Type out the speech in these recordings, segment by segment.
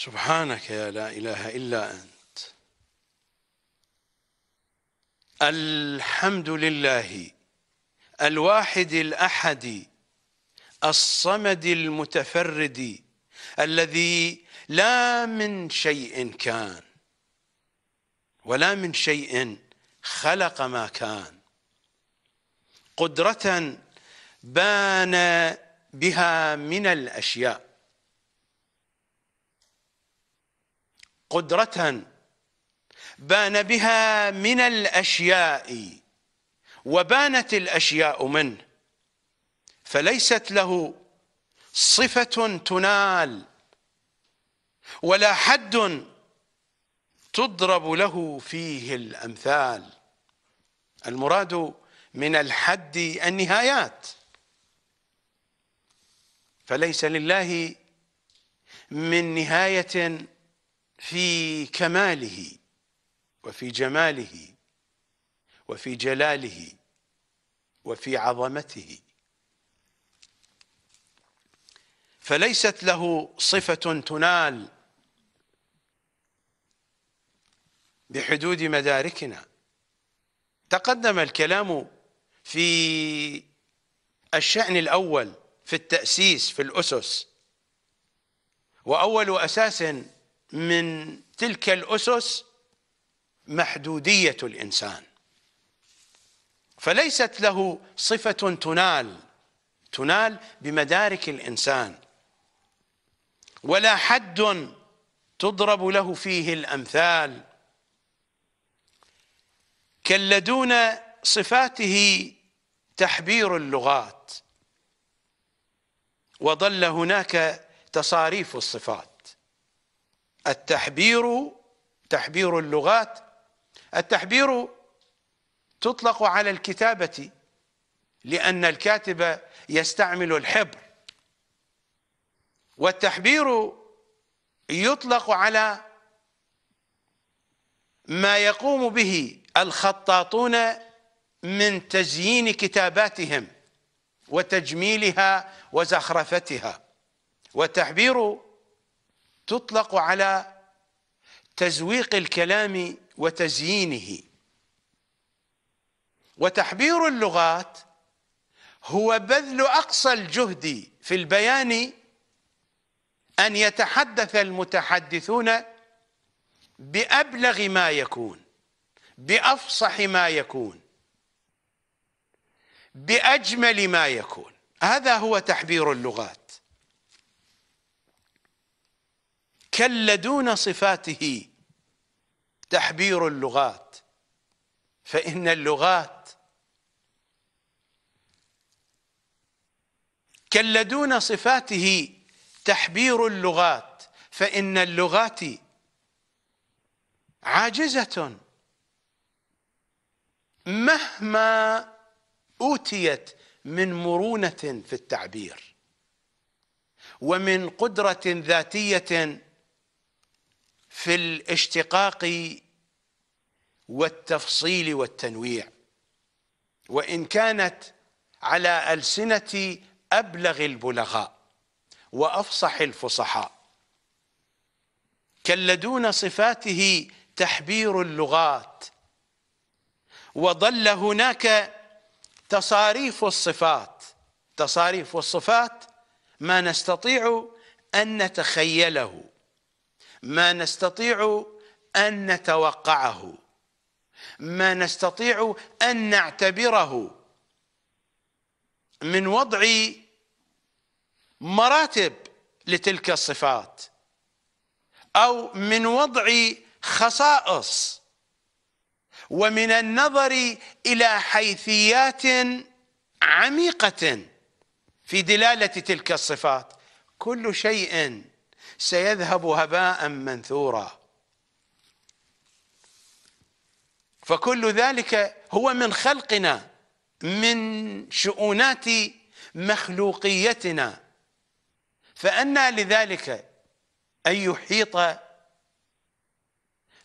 سبحانك يا لا إله إلا أنت الحمد لله الواحد الأحد الصمد المتفرد الذي لا من شيء كان ولا من شيء خلق ما كان قدرة بان بها من الأشياء قدرة بان بها من الأشياء وبانت الأشياء منه فليست له صفة تنال ولا حد تضرب له فيه الأمثال المراد من الحد النهايات فليس لله من نهايه في كماله وفي جماله وفي جلاله وفي عظمته فليست له صفة تنال بحدود مداركنا تقدم الكلام في الشأن الأول في التأسيس في الأسس وأول أساس من تلك الأسس محدودية الإنسان فليست له صفة تنال تنال بمدارك الإنسان ولا حد تضرب له فيه الأمثال كاللدون صفاته تحبير اللغات وظل هناك تصاريف الصفات التحبير تحبير اللغات التحبير تطلق على الكتابة لأن الكاتب يستعمل الحبر والتحبير يطلق على ما يقوم به الخطاطون من تزيين كتاباتهم وتجميلها وزخرفتها والتحبير تطلق على تزويق الكلام وتزيينه وتحبير اللغات هو بذل اقصى الجهد في البيان ان يتحدث المتحدثون بابلغ ما يكون بافصح ما يكون باجمل ما يكون هذا هو تحبير اللغات كلدون صفاته تحبير اللغات فإن اللغات كلدون صفاته تحبير اللغات فإن اللغات عاجزة مهما أوتيت من مرونة في التعبير ومن قدرة ذاتية في الاشتقاق والتفصيل والتنويع وإن كانت على ألسنة أبلغ البلغاء وأفصح الفصحاء كلدون صفاته تحبير اللغات وظل هناك تصاريف الصفات تصاريف الصفات ما نستطيع أن نتخيله ما نستطيع أن نتوقعه ما نستطيع أن نعتبره من وضع مراتب لتلك الصفات أو من وضع خصائص ومن النظر إلى حيثيات عميقة في دلالة تلك الصفات كل شيء سيذهب هباء منثورا فكل ذلك هو من خلقنا من شؤونات مخلوقيتنا فأنى لذلك أن يحيط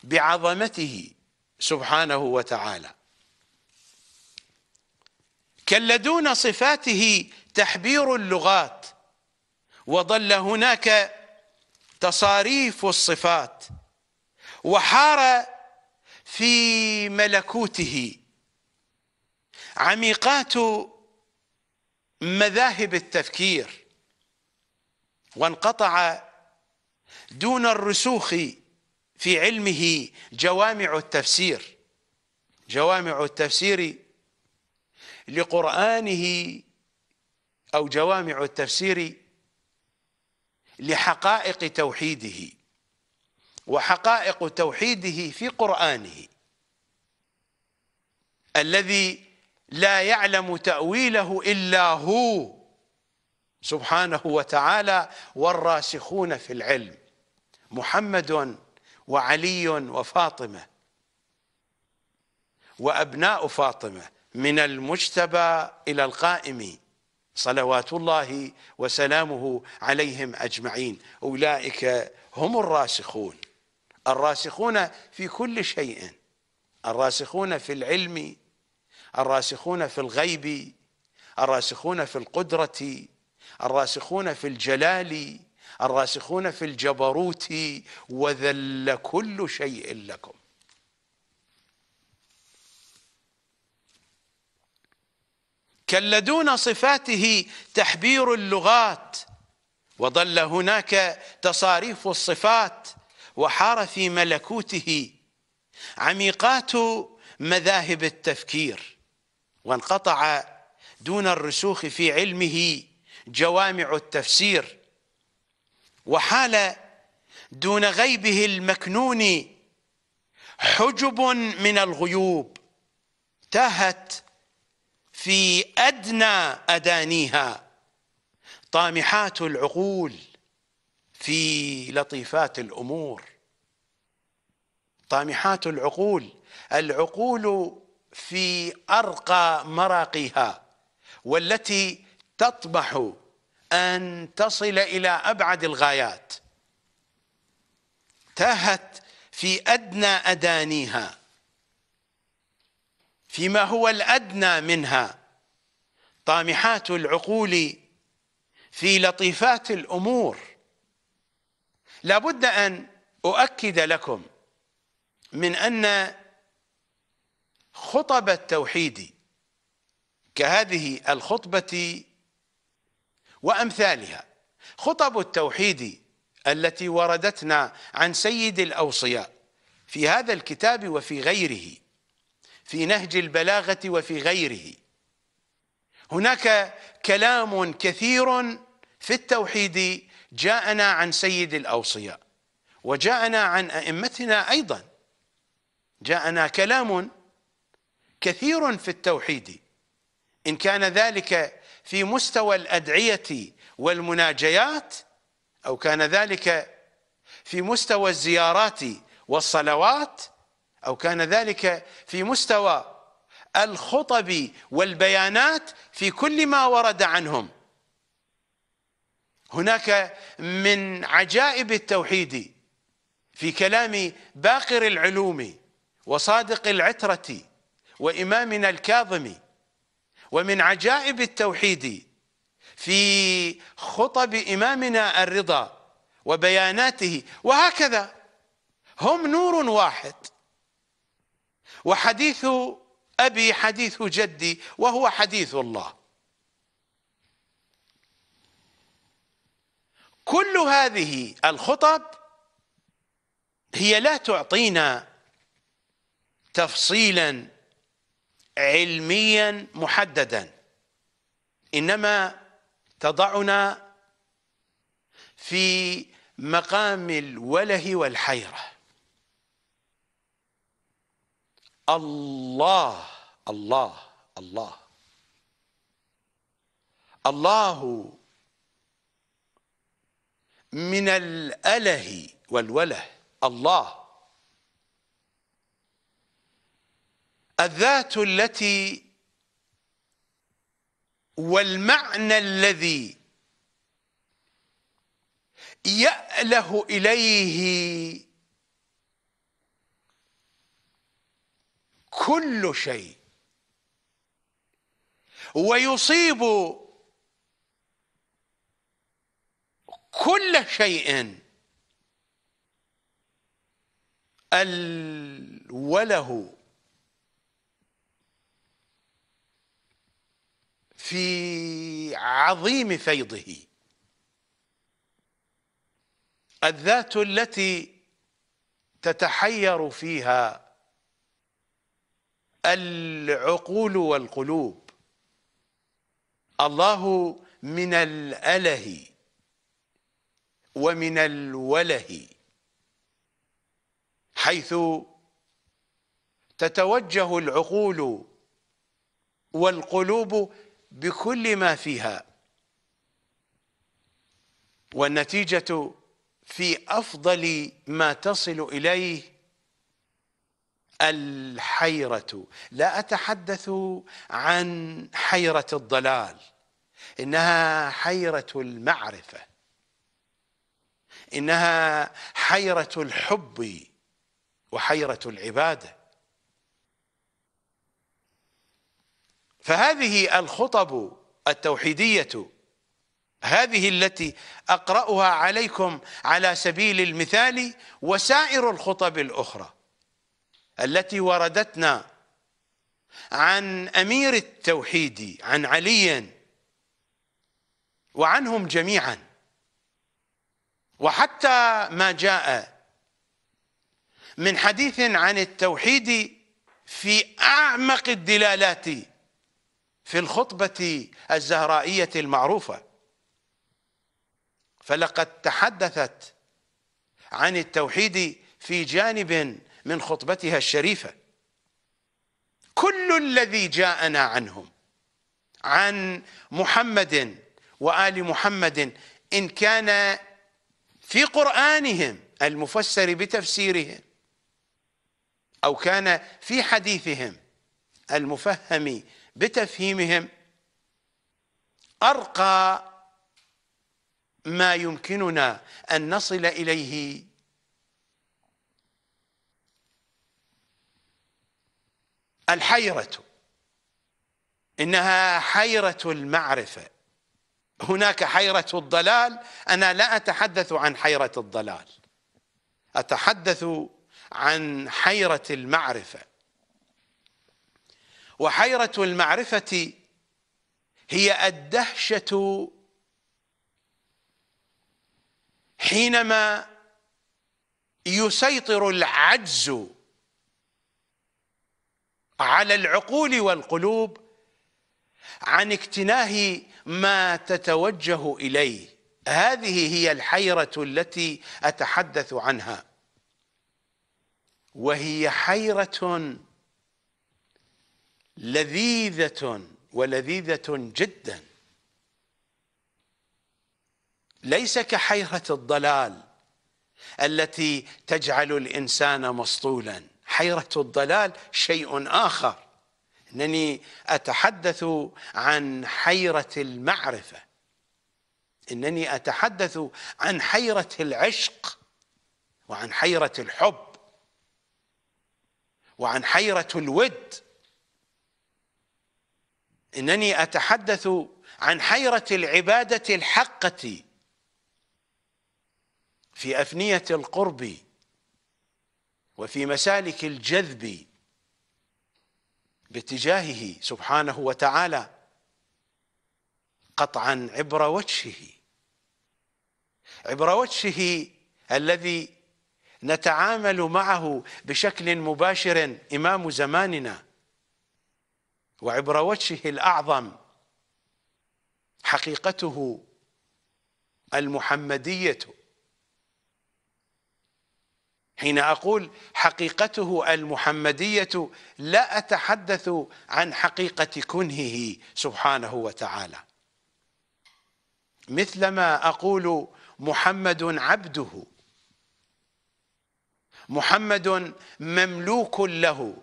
بعظمته سبحانه وتعالى كل دون صفاته تحبير اللغات وظل هناك تصاريف الصفات وحار في ملكوته عميقات مذاهب التفكير وانقطع دون الرسوخ في علمه جوامع التفسير جوامع التفسير لقرآنه أو جوامع التفسير لحقائق توحيده وحقائق توحيده في قرآنه الذي لا يعلم تأويله إلا هو سبحانه وتعالى والراسخون في العلم محمد وعلي وفاطمة وأبناء فاطمة من المجتبى إلى القائم صلوات الله وسلامه عليهم أجمعين أولئك هم الراسخون الراسخون في كل شيء الراسخون في العلم الراسخون في الغيب الراسخون في القدرة الراسخون في الجلال الراسخون في الجبروت وذل كل شيء لكم كلدون صفاته تحبير اللغات وظل هناك تصاريف الصفات وحار في ملكوته عميقات مذاهب التفكير وانقطع دون الرسوخ في علمه جوامع التفسير وحال دون غيبه المكنون حجب من الغيوب تاهت في أدنى أدانيها طامحات العقول في لطيفات الأمور طامحات العقول العقول في أرقى مراقيها والتي تطمح أن تصل إلى أبعد الغايات تاهت في أدنى أدانيها فيما هو الادنى منها طامحات العقول في لطيفات الامور لابد ان اؤكد لكم من ان خطب التوحيد كهذه الخطبه وامثالها خطب التوحيد التي وردتنا عن سيد الاوصياء في هذا الكتاب وفي غيره في نهج البلاغه وفي غيره هناك كلام كثير في التوحيد جاءنا عن سيد الاوصياء وجاءنا عن ائمتنا ايضا جاءنا كلام كثير في التوحيد ان كان ذلك في مستوى الادعيه والمناجيات او كان ذلك في مستوى الزيارات والصلوات أو كان ذلك في مستوى الخطب والبيانات في كل ما ورد عنهم هناك من عجائب التوحيد في كلام باقر العلوم وصادق العترة وإمامنا الكاظم ومن عجائب التوحيد في خطب إمامنا الرضا وبياناته وهكذا هم نور واحد وحديث أبي حديث جدي وهو حديث الله كل هذه الخطب هي لا تعطينا تفصيلا علميا محددا انما تضعنا في مقام الوله والحيره الله الله الله الله من الاله والوله الله الذات التي والمعنى الذي ياله اليه كل شيء ويصيب كل شيء الوله في عظيم فيضه الذات التي تتحير فيها العقول والقلوب الله من الاله ومن الوله حيث تتوجه العقول والقلوب بكل ما فيها والنتيجه في افضل ما تصل اليه الحيرة لا أتحدث عن حيرة الضلال إنها حيرة المعرفة إنها حيرة الحب وحيرة العبادة فهذه الخطب التوحيدية هذه التي أقرأها عليكم على سبيل المثال وسائر الخطب الأخرى التي وردتنا عن امير التوحيد عن علي وعنهم جميعا وحتى ما جاء من حديث عن التوحيد في اعمق الدلالات في الخطبه الزهرائيه المعروفه فلقد تحدثت عن التوحيد في جانب من خطبتها الشريفه كل الذي جاءنا عنهم عن محمد وال محمد ان كان في قرانهم المفسر بتفسيرهم او كان في حديثهم المفهم بتفهيمهم ارقى ما يمكننا ان نصل اليه الحيرة إنها حيرة المعرفة هناك حيرة الضلال أنا لا أتحدث عن حيرة الضلال أتحدث عن حيرة المعرفة وحيرة المعرفة هي الدهشة حينما يسيطر العجز على العقول والقلوب عن اكتناه ما تتوجه إليه هذه هي الحيرة التي أتحدث عنها وهي حيرة لذيذة ولذيذة جدا ليس كحيرة الضلال التي تجعل الإنسان مسطولا حيرة الضلال شيء آخر أنني أتحدث عن حيرة المعرفة أنني أتحدث عن حيرة العشق وعن حيرة الحب وعن حيرة الود إنني أتحدث عن حيرة العبادة الحقة في أفنية القرب وفي مسالك الجذب باتجاهه سبحانه وتعالى قطعا عبر وجهه عبر وجهه الذي نتعامل معه بشكل مباشر إمام زماننا وعبر وجهه الأعظم حقيقته المحمدية حين أقول حقيقته المحمدية لا أتحدث عن حقيقة كنهه سبحانه وتعالى مثلما أقول محمد عبده محمد مملوك له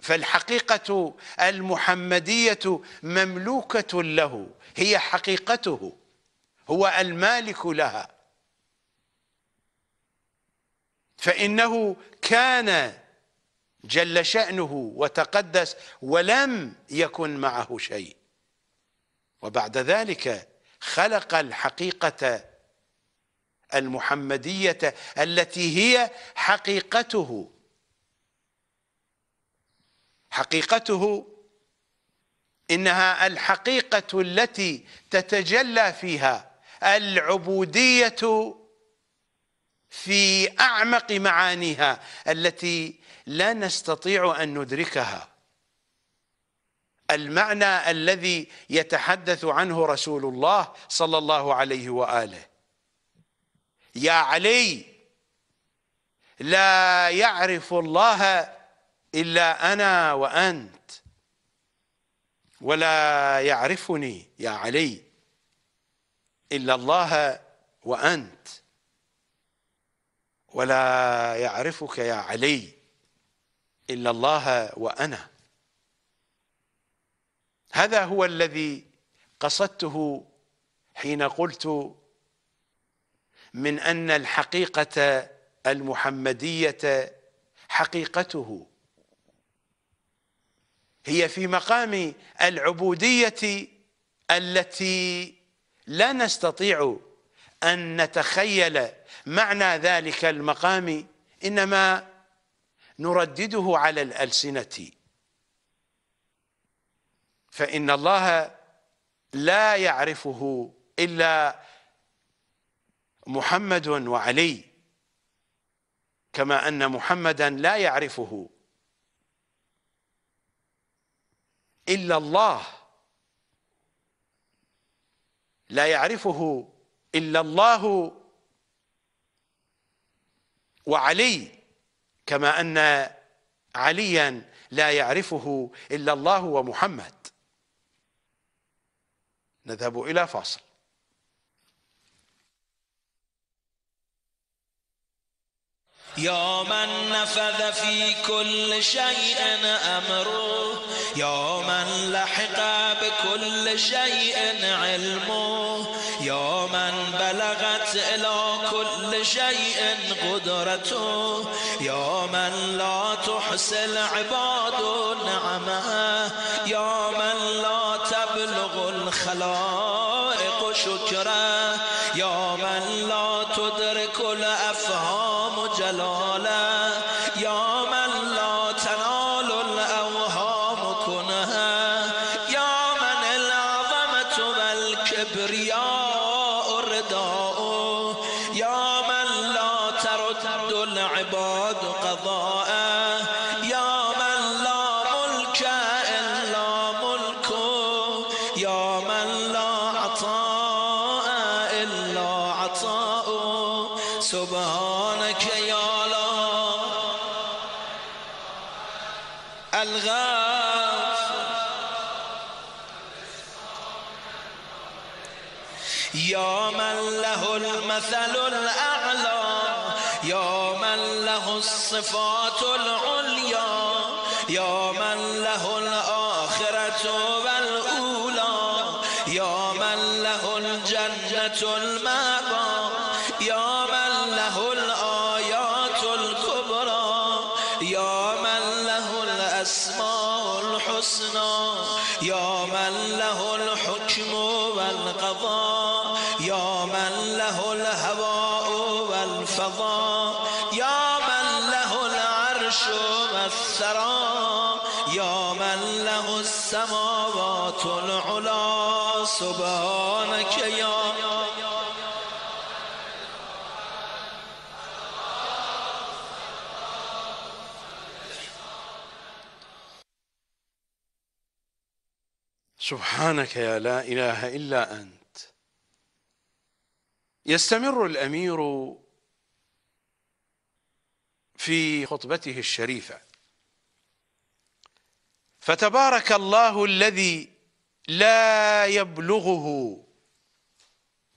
فالحقيقة المحمدية مملوكة له هي حقيقته هو المالك لها فإنه كان جل شأنه وتقدس ولم يكن معه شيء وبعد ذلك خلق الحقيقة المحمدية التي هي حقيقته حقيقته إنها الحقيقة التي تتجلى فيها العبودية في أعمق معانيها التي لا نستطيع أن ندركها المعنى الذي يتحدث عنه رسول الله صلى الله عليه وآله يا علي لا يعرف الله إلا أنا وأنت ولا يعرفني يا علي إلا الله وأنت ولا يعرفك يا علي إلا الله وأنا هذا هو الذي قصدته حين قلت من أن الحقيقة المحمدية حقيقته هي في مقام العبودية التي لا نستطيع أن نتخيل معنى ذلك المقام إنما نردده على الألسنة فإن الله لا يعرفه إلا محمد وعلي كما أن محمدا لا يعرفه إلا الله لا يعرفه إلا الله وعلي كما أن عليا لا يعرفه إلا الله ومحمد نذهب إلى فاصل يا من نفذ في كل شيء أمره يا من لحق بكل شيء علمه تو يا من لا تحسن العباد الصفات العليا يا من له الآخرة والأولى يا من له الجنة المعلى سبحانك يا لا اله الا انت يستمر الامير في خطبته الشريفه فتبارك الله الذي لا يبلغه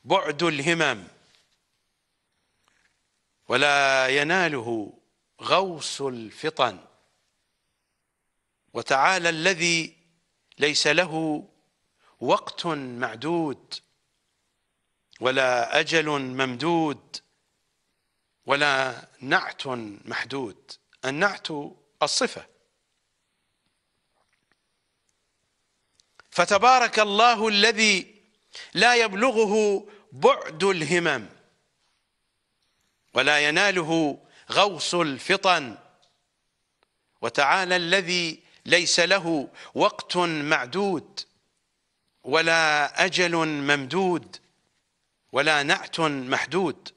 بعد الهمم ولا يناله غوص الفطن وتعالى الذي ليس له وقت معدود ولا اجل ممدود ولا نعت محدود النعت الصفه فتبارك الله الذي لا يبلغه بعد الهمم ولا يناله غوص الفطن وتعالى الذي ليس له وقت معدود ولا أجل ممدود ولا نعت محدود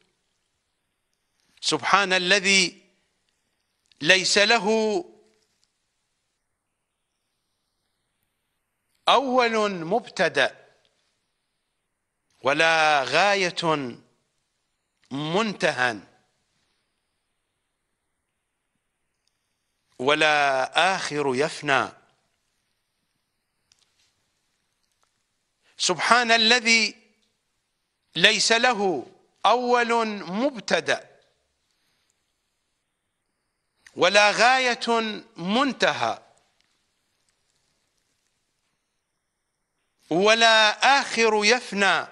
سبحان الذي ليس له أول مبتدأ ولا غاية منتهى ولا آخر يفنى سبحان الذي ليس له أول مبتدأ ولا غاية منتهى ولا آخر يفنى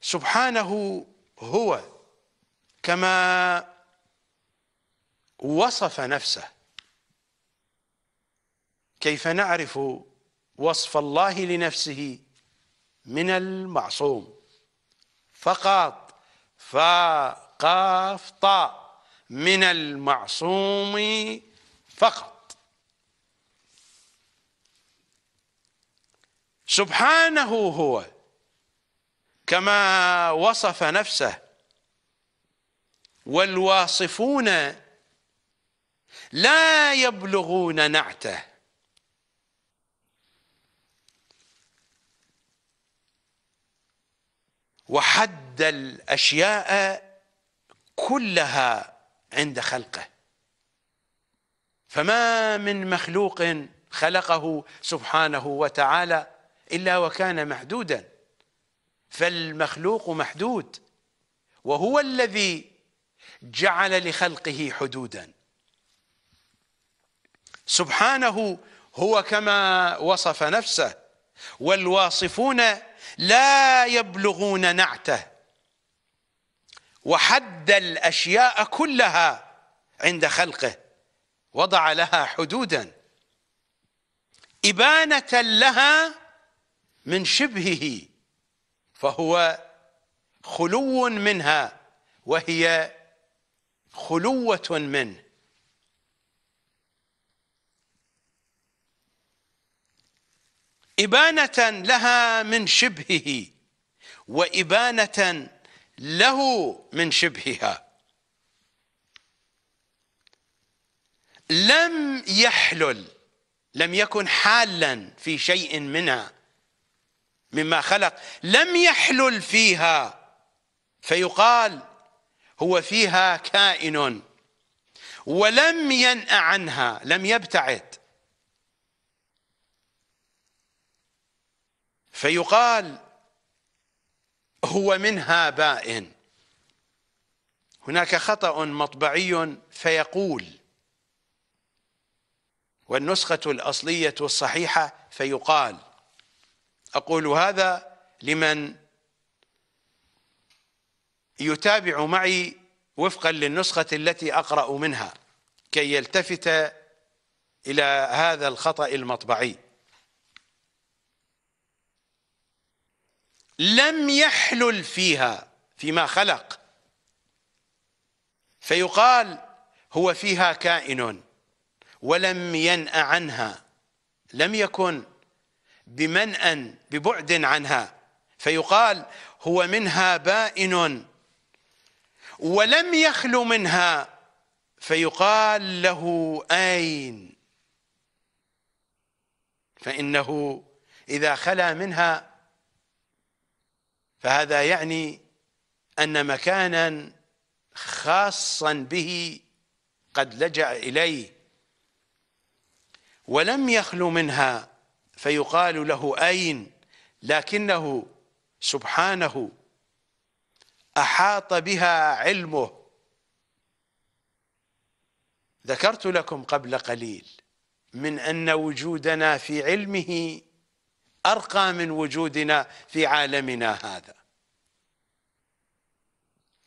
سبحانه هو كما وصف نفسه كيف نعرف وصف الله لنفسه من المعصوم فقط فقاف طاء من المعصوم فقط سبحانه هو كما وصف نفسه والواصفون لا يبلغون نعته وحد الاشياء كلها عند خلقه فما من مخلوق خلقه سبحانه وتعالى الا وكان محدودا فالمخلوق محدود وهو الذي جعل لخلقه حدودا سبحانه هو كما وصف نفسه والواصفون لا يبلغون نعته وحد الاشياء كلها عند خلقه وضع لها حدودا ابانه لها من شبهه فهو خلو منها وهي خلوه منه إبانة لها من شبهه وإبانة له من شبهها لم يحلل لم يكن حالا في شيء منها مما خلق لم يحلل فيها فيقال هو فيها كائن ولم ينأ عنها لم يبتعد فيقال هو منها بائن هناك خطأ مطبعي فيقول والنسخة الأصلية الصحيحة فيقال أقول هذا لمن يتابع معي وفقا للنسخة التي أقرأ منها كي يلتفت إلى هذا الخطأ المطبعي لم يحلل فيها فيما خلق فيقال هو فيها كائن ولم ينأ عنها لم يكن بمنأ ببعد عنها فيقال هو منها بائن ولم يخل منها فيقال له أين فإنه إذا خلا منها فهذا يعني أن مكانا خاصا به قد لجأ إليه ولم يخلو منها فيقال له أين لكنه سبحانه أحاط بها علمه ذكرت لكم قبل قليل من أن وجودنا في علمه أرقى من وجودنا في عالمنا هذا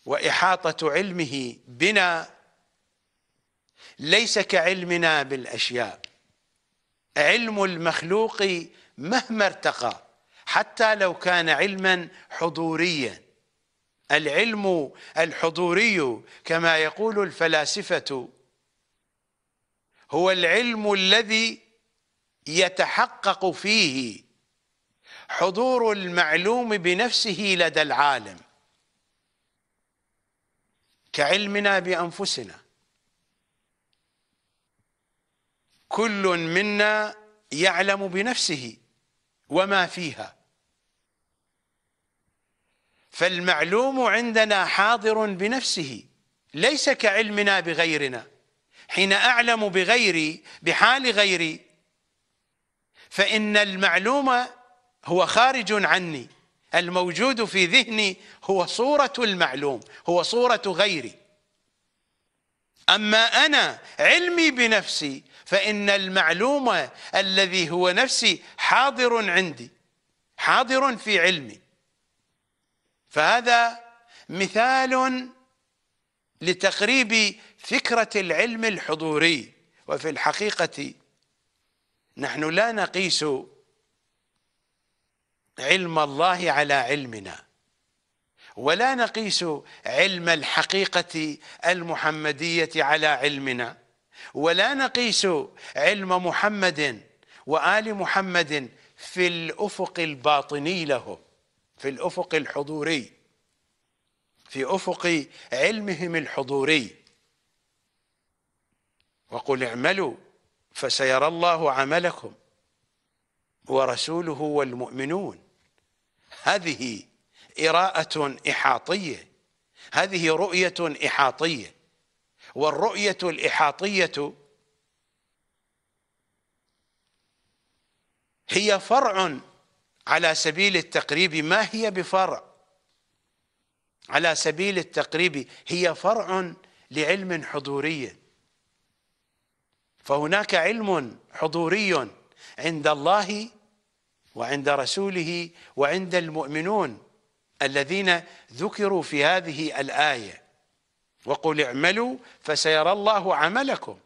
وإحاطة علمه بنا ليس كعلمنا بالأشياء علم المخلوق مهما ارتقى حتى لو كان علما حضوريا العلم الحضوري كما يقول الفلاسفة هو العلم الذي يتحقق فيه حضور المعلوم بنفسه لدى العالم كعلمنا بأنفسنا كل منا يعلم بنفسه وما فيها فالمعلوم عندنا حاضر بنفسه ليس كعلمنا بغيرنا حين أعلم بغيري بحال غيري فإن المعلوم هو خارج عني الموجود في ذهني هو صورة المعلوم هو صورة غيري أما أنا علمي بنفسي فإن المعلوم الذي هو نفسي حاضر عندي حاضر في علمي فهذا مثال لتقريب فكرة العلم الحضوري وفي الحقيقة نحن لا نقيس علم الله على علمنا ولا نقيس علم الحقيقة المحمدية على علمنا ولا نقيس علم محمد وآل محمد في الأفق الباطني لهم في الأفق الحضوري في أفق علمهم الحضوري وقل اعملوا فسيرى الله عملكم ورسوله والمؤمنون هذه إراءة إحاطية هذه رؤية إحاطية والرؤية الإحاطية هي فرع على سبيل التقريب ما هي بفرع على سبيل التقريب هي فرع لعلم حضوري فهناك علم حضوري عند الله وعند رسوله وعند المؤمنون الذين ذكروا في هذه الآية وقل اعملوا فسيرى الله عملكم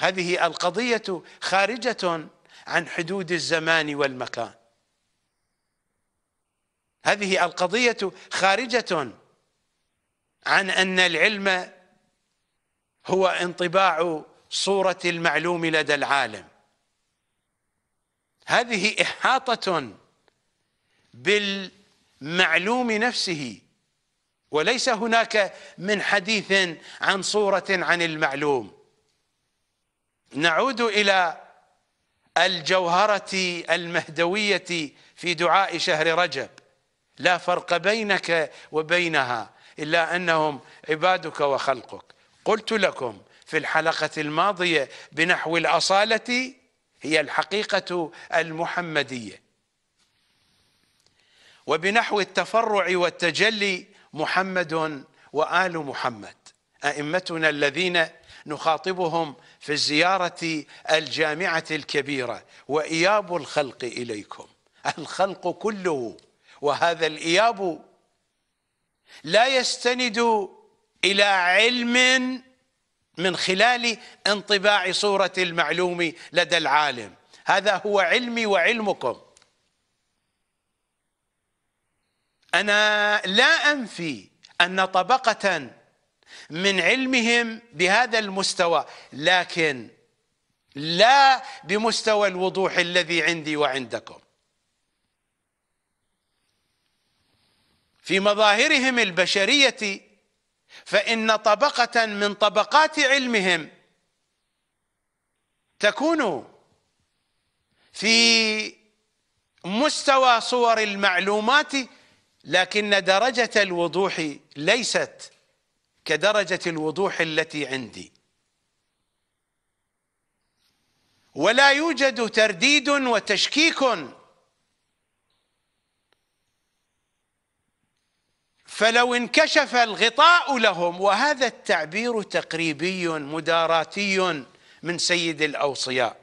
هذه القضية خارجة عن حدود الزمان والمكان هذه القضية خارجة عن أن العلم هو انطباع صورة المعلوم لدى العالم هذه إحاطة بالمعلوم نفسه وليس هناك من حديث عن صورة عن المعلوم نعود إلى الجوهرة المهدوية في دعاء شهر رجب لا فرق بينك وبينها إلا أنهم عبادك وخلقك قلت لكم في الحلقة الماضية بنحو الأصالة هي الحقيقة المحمدية وبنحو التفرع والتجلي محمد وآل محمد أئمتنا الذين نخاطبهم في الزيارة الجامعة الكبيرة وإياب الخلق إليكم الخلق كله وهذا الإياب لا يستند إلى علم من خلال انطباع صورة المعلوم لدى العالم هذا هو علمي وعلمكم أنا لا أنفي أن طبقة من علمهم بهذا المستوى لكن لا بمستوى الوضوح الذي عندي وعندكم في مظاهرهم البشرية فإن طبقة من طبقات علمهم تكون في مستوى صور المعلومات لكن درجة الوضوح ليست كدرجة الوضوح التي عندي ولا يوجد ترديد وتشكيك فلو انكشف الغطاء لهم وهذا التعبير تقريبي مداراتي من سيد الاوصياء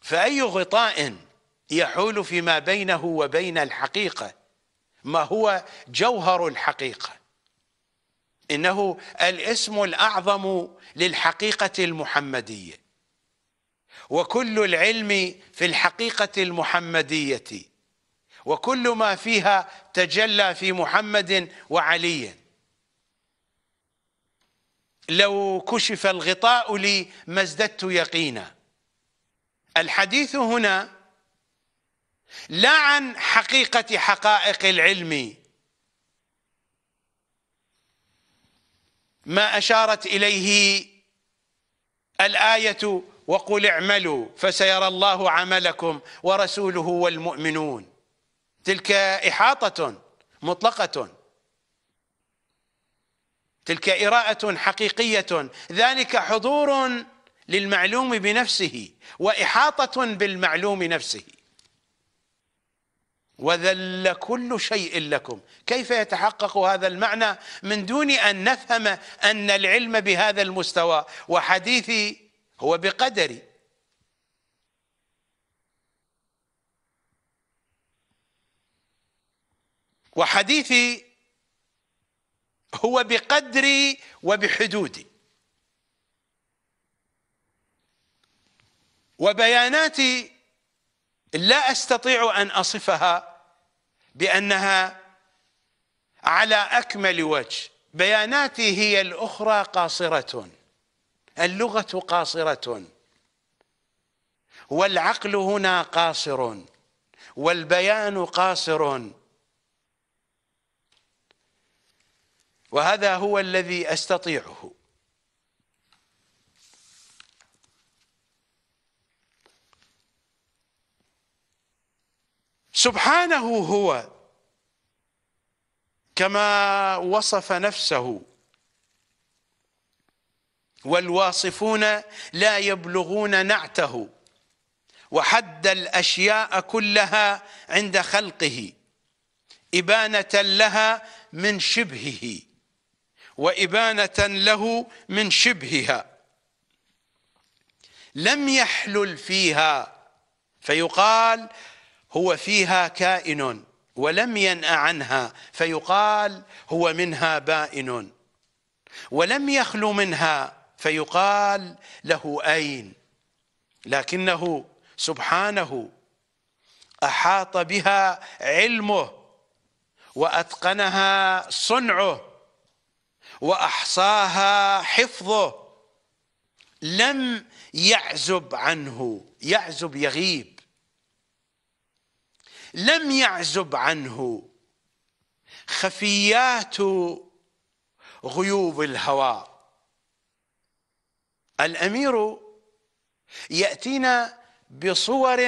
فاي غطاء يحول فيما بينه وبين الحقيقه ما هو جوهر الحقيقه انه الاسم الاعظم للحقيقه المحمديه وكل العلم في الحقيقه المحمديه وكل ما فيها تجلى في محمد وعلي لو كشف الغطاء لي ما ازددت يقينا الحديث هنا لا عن حقيقة حقائق العلم ما أشارت إليه الآية وقل اعملوا فسيرى الله عملكم ورسوله والمؤمنون تلك إحاطة مطلقة تلك إراءة حقيقية ذلك حضور للمعلوم بنفسه وإحاطة بالمعلوم نفسه وذل كل شيء لكم كيف يتحقق هذا المعنى من دون أن نفهم أن العلم بهذا المستوى وحديثي هو بقدري وحديثي هو بقدري وبحدودي وبياناتي لا استطيع ان اصفها بانها على اكمل وجه بياناتي هي الاخرى قاصره اللغه قاصره والعقل هنا قاصر والبيان قاصر وهذا هو الذي أستطيعه سبحانه هو كما وصف نفسه والواصفون لا يبلغون نعته وحد الأشياء كلها عند خلقه إبانة لها من شبهه وإبانة له من شبهها لم يحلل فيها فيقال هو فيها كائن ولم ينأ عنها فيقال هو منها بائن ولم يخلو منها فيقال له أين لكنه سبحانه أحاط بها علمه وأتقنها صنعه واحصاها حفظه لم يعزب عنه يعزب يغيب لم يعزب عنه خفيات غيوب الهواء الامير ياتينا بصور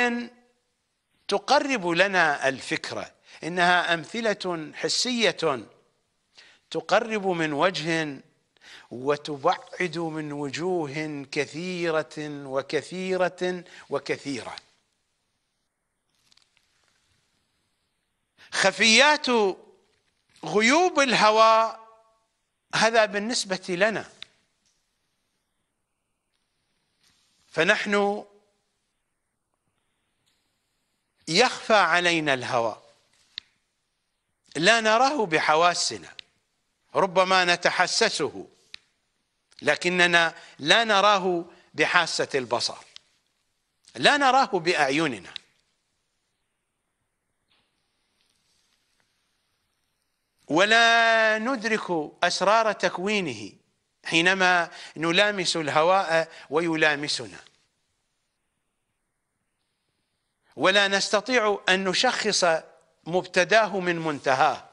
تقرب لنا الفكره انها امثله حسيه تقرب من وجه وتبعد من وجوه كثيرة وكثيرة وكثيرة خفيات غيوب الهوى هذا بالنسبة لنا فنحن يخفى علينا الهوى لا نراه بحواسنا ربما نتحسسه لكننا لا نراه بحاسة البصر لا نراه بأعيننا ولا ندرك أسرار تكوينه حينما نلامس الهواء ويلامسنا ولا نستطيع أن نشخص مبتداه من منتهاه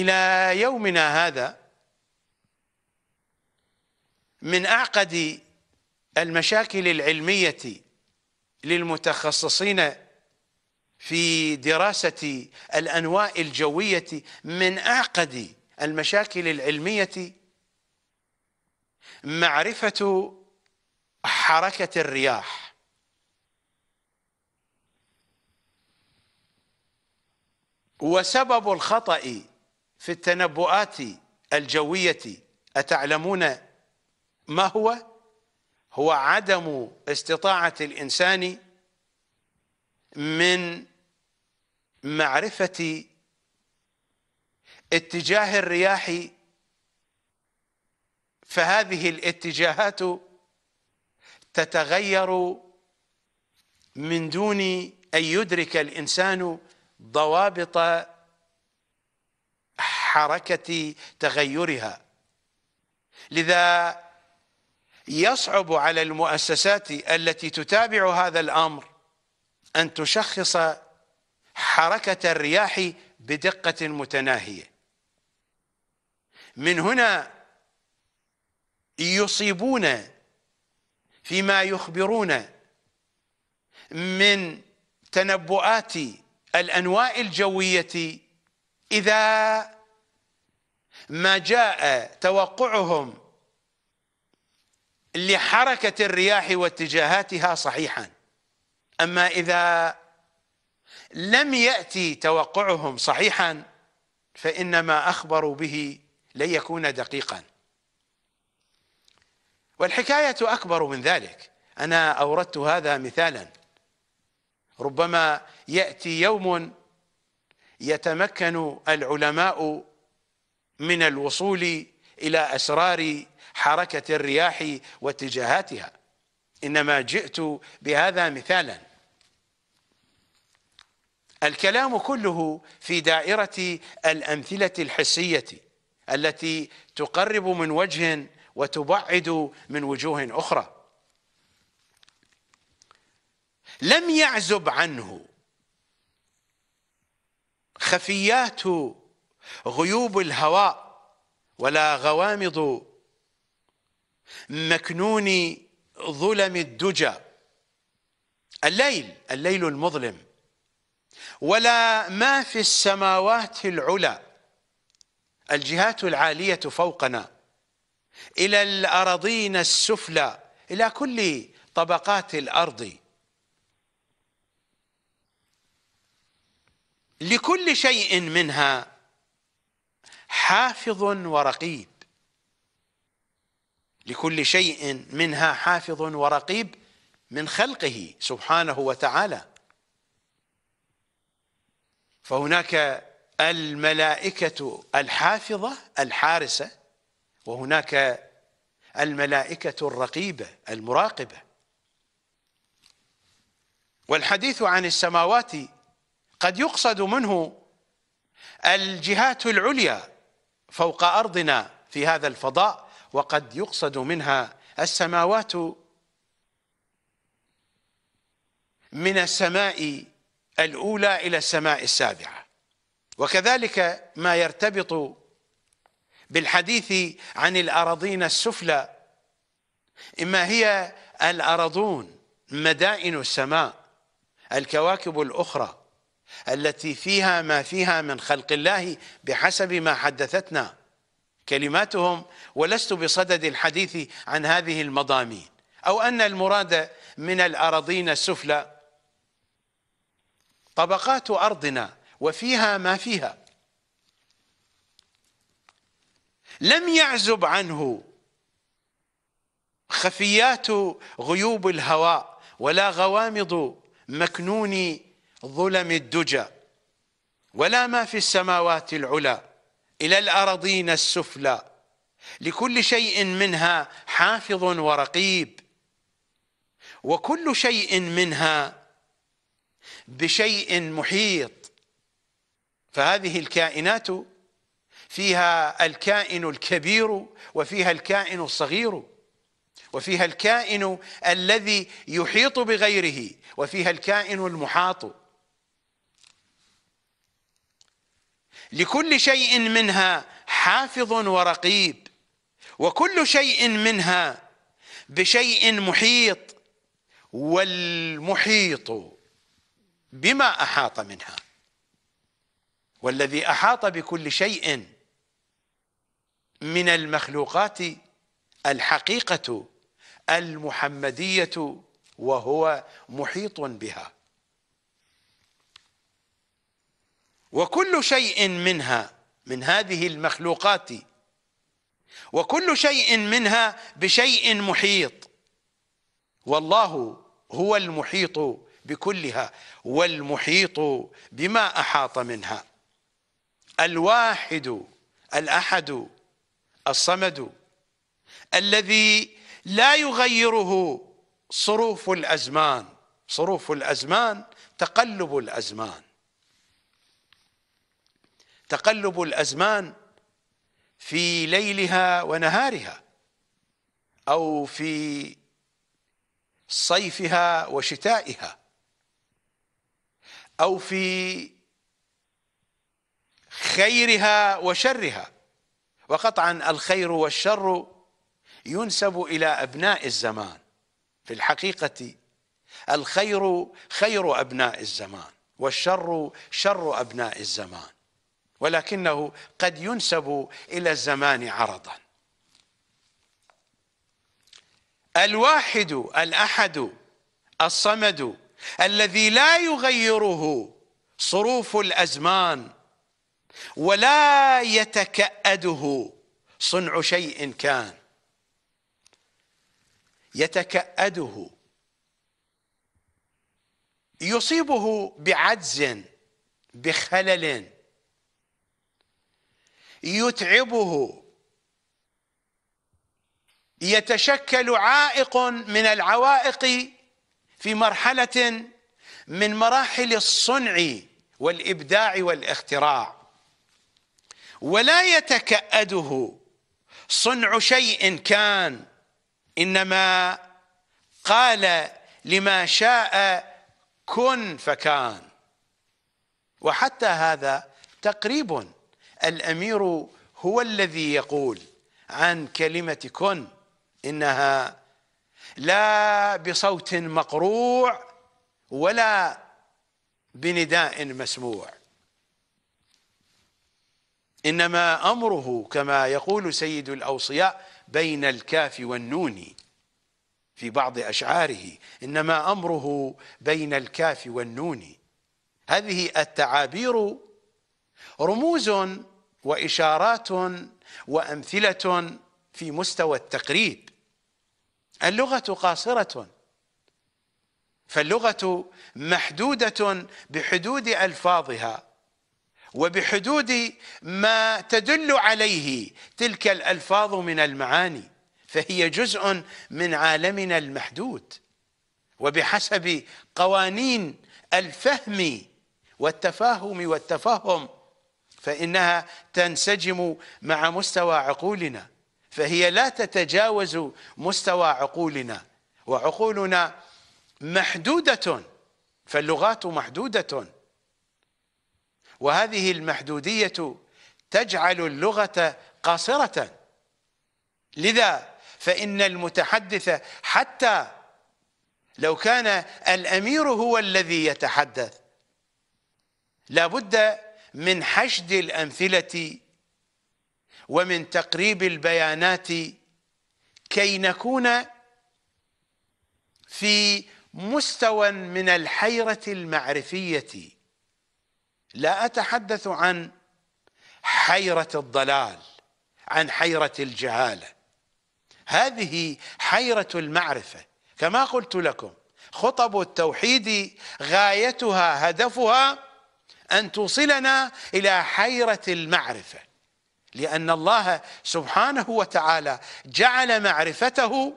إلى يومنا هذا من أعقد المشاكل العلمية للمتخصصين في دراسة الأنواء الجوية من أعقد المشاكل العلمية معرفة حركة الرياح وسبب الخطأ في التنبؤات الجوية أتعلمون ما هو؟ هو عدم استطاعة الإنسان من معرفة اتجاه الرياح فهذه الاتجاهات تتغير من دون أن يدرك الإنسان ضوابط حركه تغيرها لذا يصعب على المؤسسات التي تتابع هذا الامر ان تشخص حركه الرياح بدقه متناهيه من هنا يصيبون فيما يخبرون من تنبؤات الانواء الجويه اذا ما جاء توقعهم لحركة الرياح واتجاهاتها صحيحا أما إذا لم يأتي توقعهم صحيحا فإن ما أخبروا به لن يكون دقيقا والحكاية أكبر من ذلك أنا أوردت هذا مثالا ربما يأتي يوم يتمكن العلماء من الوصول إلى أسرار حركة الرياح واتجاهاتها إنما جئت بهذا مثالا الكلام كله في دائرة الأمثلة الحسية التي تقرب من وجه وتبعد من وجوه أخرى لم يعزب عنه خفيات غيوب الهواء ولا غوامض مكنون ظلم الدجى الليل الليل المظلم ولا ما في السماوات العلى الجهات العالية فوقنا إلى الأراضين السفلى إلى كل طبقات الأرض لكل شيء منها حافظ ورقيب لكل شيء منها حافظ ورقيب من خلقه سبحانه وتعالى فهناك الملائكة الحافظة الحارسة وهناك الملائكة الرقيبة المراقبة والحديث عن السماوات قد يقصد منه الجهات العليا فوق أرضنا في هذا الفضاء وقد يقصد منها السماوات من السماء الأولى إلى السماء السابعة وكذلك ما يرتبط بالحديث عن الأراضين السفلى إما هي الأراضون مدائن السماء الكواكب الأخرى التي فيها ما فيها من خلق الله بحسب ما حدثتنا كلماتهم ولست بصدد الحديث عن هذه المضامين أو أن المراد من الأراضين السفلى طبقات أرضنا وفيها ما فيها لم يعزب عنه خفيات غيوب الهواء ولا غوامض مكنون ظلم الدجى ولا ما في السماوات العلى إلى الأرضين السفلى لكل شيء منها حافظ ورقيب وكل شيء منها بشيء محيط فهذه الكائنات فيها الكائن الكبير وفيها الكائن الصغير وفيها الكائن الذي يحيط بغيره وفيها الكائن المحاط لكل شيء منها حافظ ورقيب وكل شيء منها بشيء محيط والمحيط بما احاط منها والذي احاط بكل شيء من المخلوقات الحقيقه المحمديه وهو محيط بها وكل شيء منها من هذه المخلوقات وكل شيء منها بشيء محيط والله هو المحيط بكلها والمحيط بما احاط منها الواحد الاحد الصمد الذي لا يغيره صروف الازمان صروف الازمان تقلب الازمان تقلب الأزمان في ليلها ونهارها أو في صيفها وشتائها أو في خيرها وشرها وقطعا الخير والشر ينسب إلى أبناء الزمان في الحقيقة الخير خير أبناء الزمان والشر شر أبناء الزمان ولكنه قد ينسب إلى الزمان عرضا الواحد الأحد الصمد الذي لا يغيره صروف الأزمان ولا يتكأده صنع شيء كان يتكأده يصيبه بعجز بخلل يتعبه يتشكل عائق من العوائق في مرحله من مراحل الصنع والابداع والاختراع ولا يتكأده صنع شيء كان انما قال لما شاء كن فكان وحتى هذا تقريب الأمير هو الذي يقول عن كلمة كن إنها لا بصوت مقروع ولا بنداء مسموع إنما أمره كما يقول سيد الأوصياء بين الكاف والنون في بعض أشعاره إنما أمره بين الكاف والنون هذه التعابير رموز واشارات وامثله في مستوى التقريب اللغه قاصره فاللغه محدوده بحدود الفاظها وبحدود ما تدل عليه تلك الالفاظ من المعاني فهي جزء من عالمنا المحدود وبحسب قوانين الفهم والتفاهم والتفهم فإنها تنسجم مع مستوى عقولنا فهي لا تتجاوز مستوى عقولنا وعقولنا محدودة فاللغات محدودة وهذه المحدودية تجعل اللغة قاصرة لذا فإن المتحدث حتى لو كان الأمير هو الذي يتحدث لابد من حشد الأمثلة ومن تقريب البيانات كي نكون في مستوى من الحيرة المعرفية لا أتحدث عن حيرة الضلال عن حيرة الجهالة هذه حيرة المعرفة كما قلت لكم خطب التوحيد غايتها هدفها أن توصلنا إلى حيرة المعرفة لأن الله سبحانه وتعالى جعل معرفته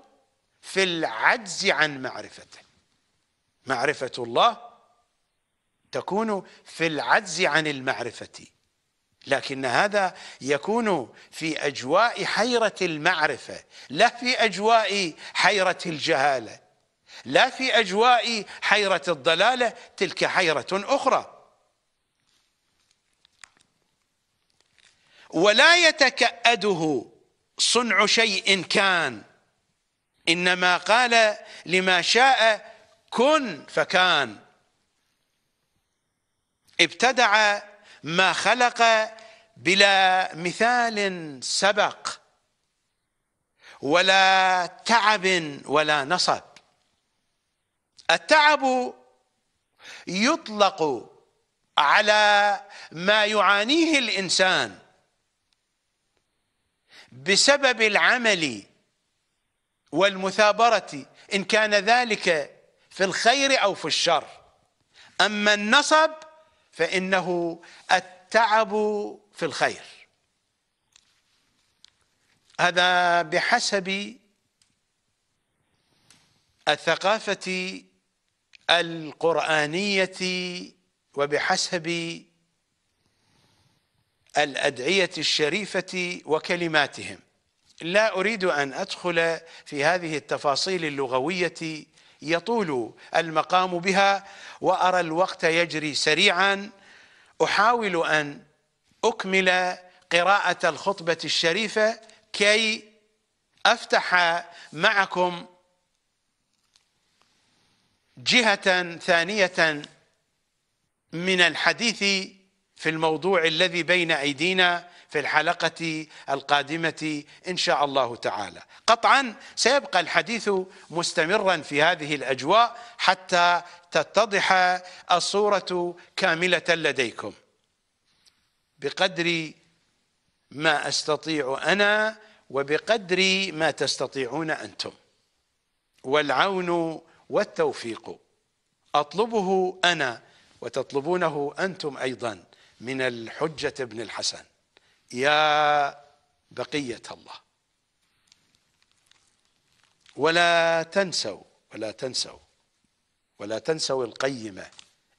في العجز عن معرفته معرفة الله تكون في العجز عن المعرفة لكن هذا يكون في أجواء حيرة المعرفة لا في أجواء حيرة الجهالة لا في أجواء حيرة الضلالة تلك حيرة أخرى ولا يتكأده صنع شيء كان إنما قال لما شاء كن فكان ابتدع ما خلق بلا مثال سبق ولا تعب ولا نصب التعب يطلق على ما يعانيه الانسان بسبب العمل والمثابرة إن كان ذلك في الخير أو في الشر أما النصب فإنه التعب في الخير هذا بحسب الثقافة القرآنية وبحسب الادعيه الشريفه وكلماتهم لا اريد ان ادخل في هذه التفاصيل اللغويه يطول المقام بها وارى الوقت يجري سريعا احاول ان اكمل قراءه الخطبه الشريفه كي افتح معكم جهه ثانيه من الحديث في الموضوع الذي بين أيدينا في الحلقة القادمة إن شاء الله تعالى قطعا سيبقى الحديث مستمرا في هذه الأجواء حتى تتضح الصورة كاملة لديكم بقدر ما أستطيع أنا وبقدر ما تستطيعون أنتم والعون والتوفيق أطلبه أنا وتطلبونه أنتم أيضاً من الحجة ابن الحسن يا بقية الله ولا تنسوا ولا تنسوا ولا تنسوا القيمة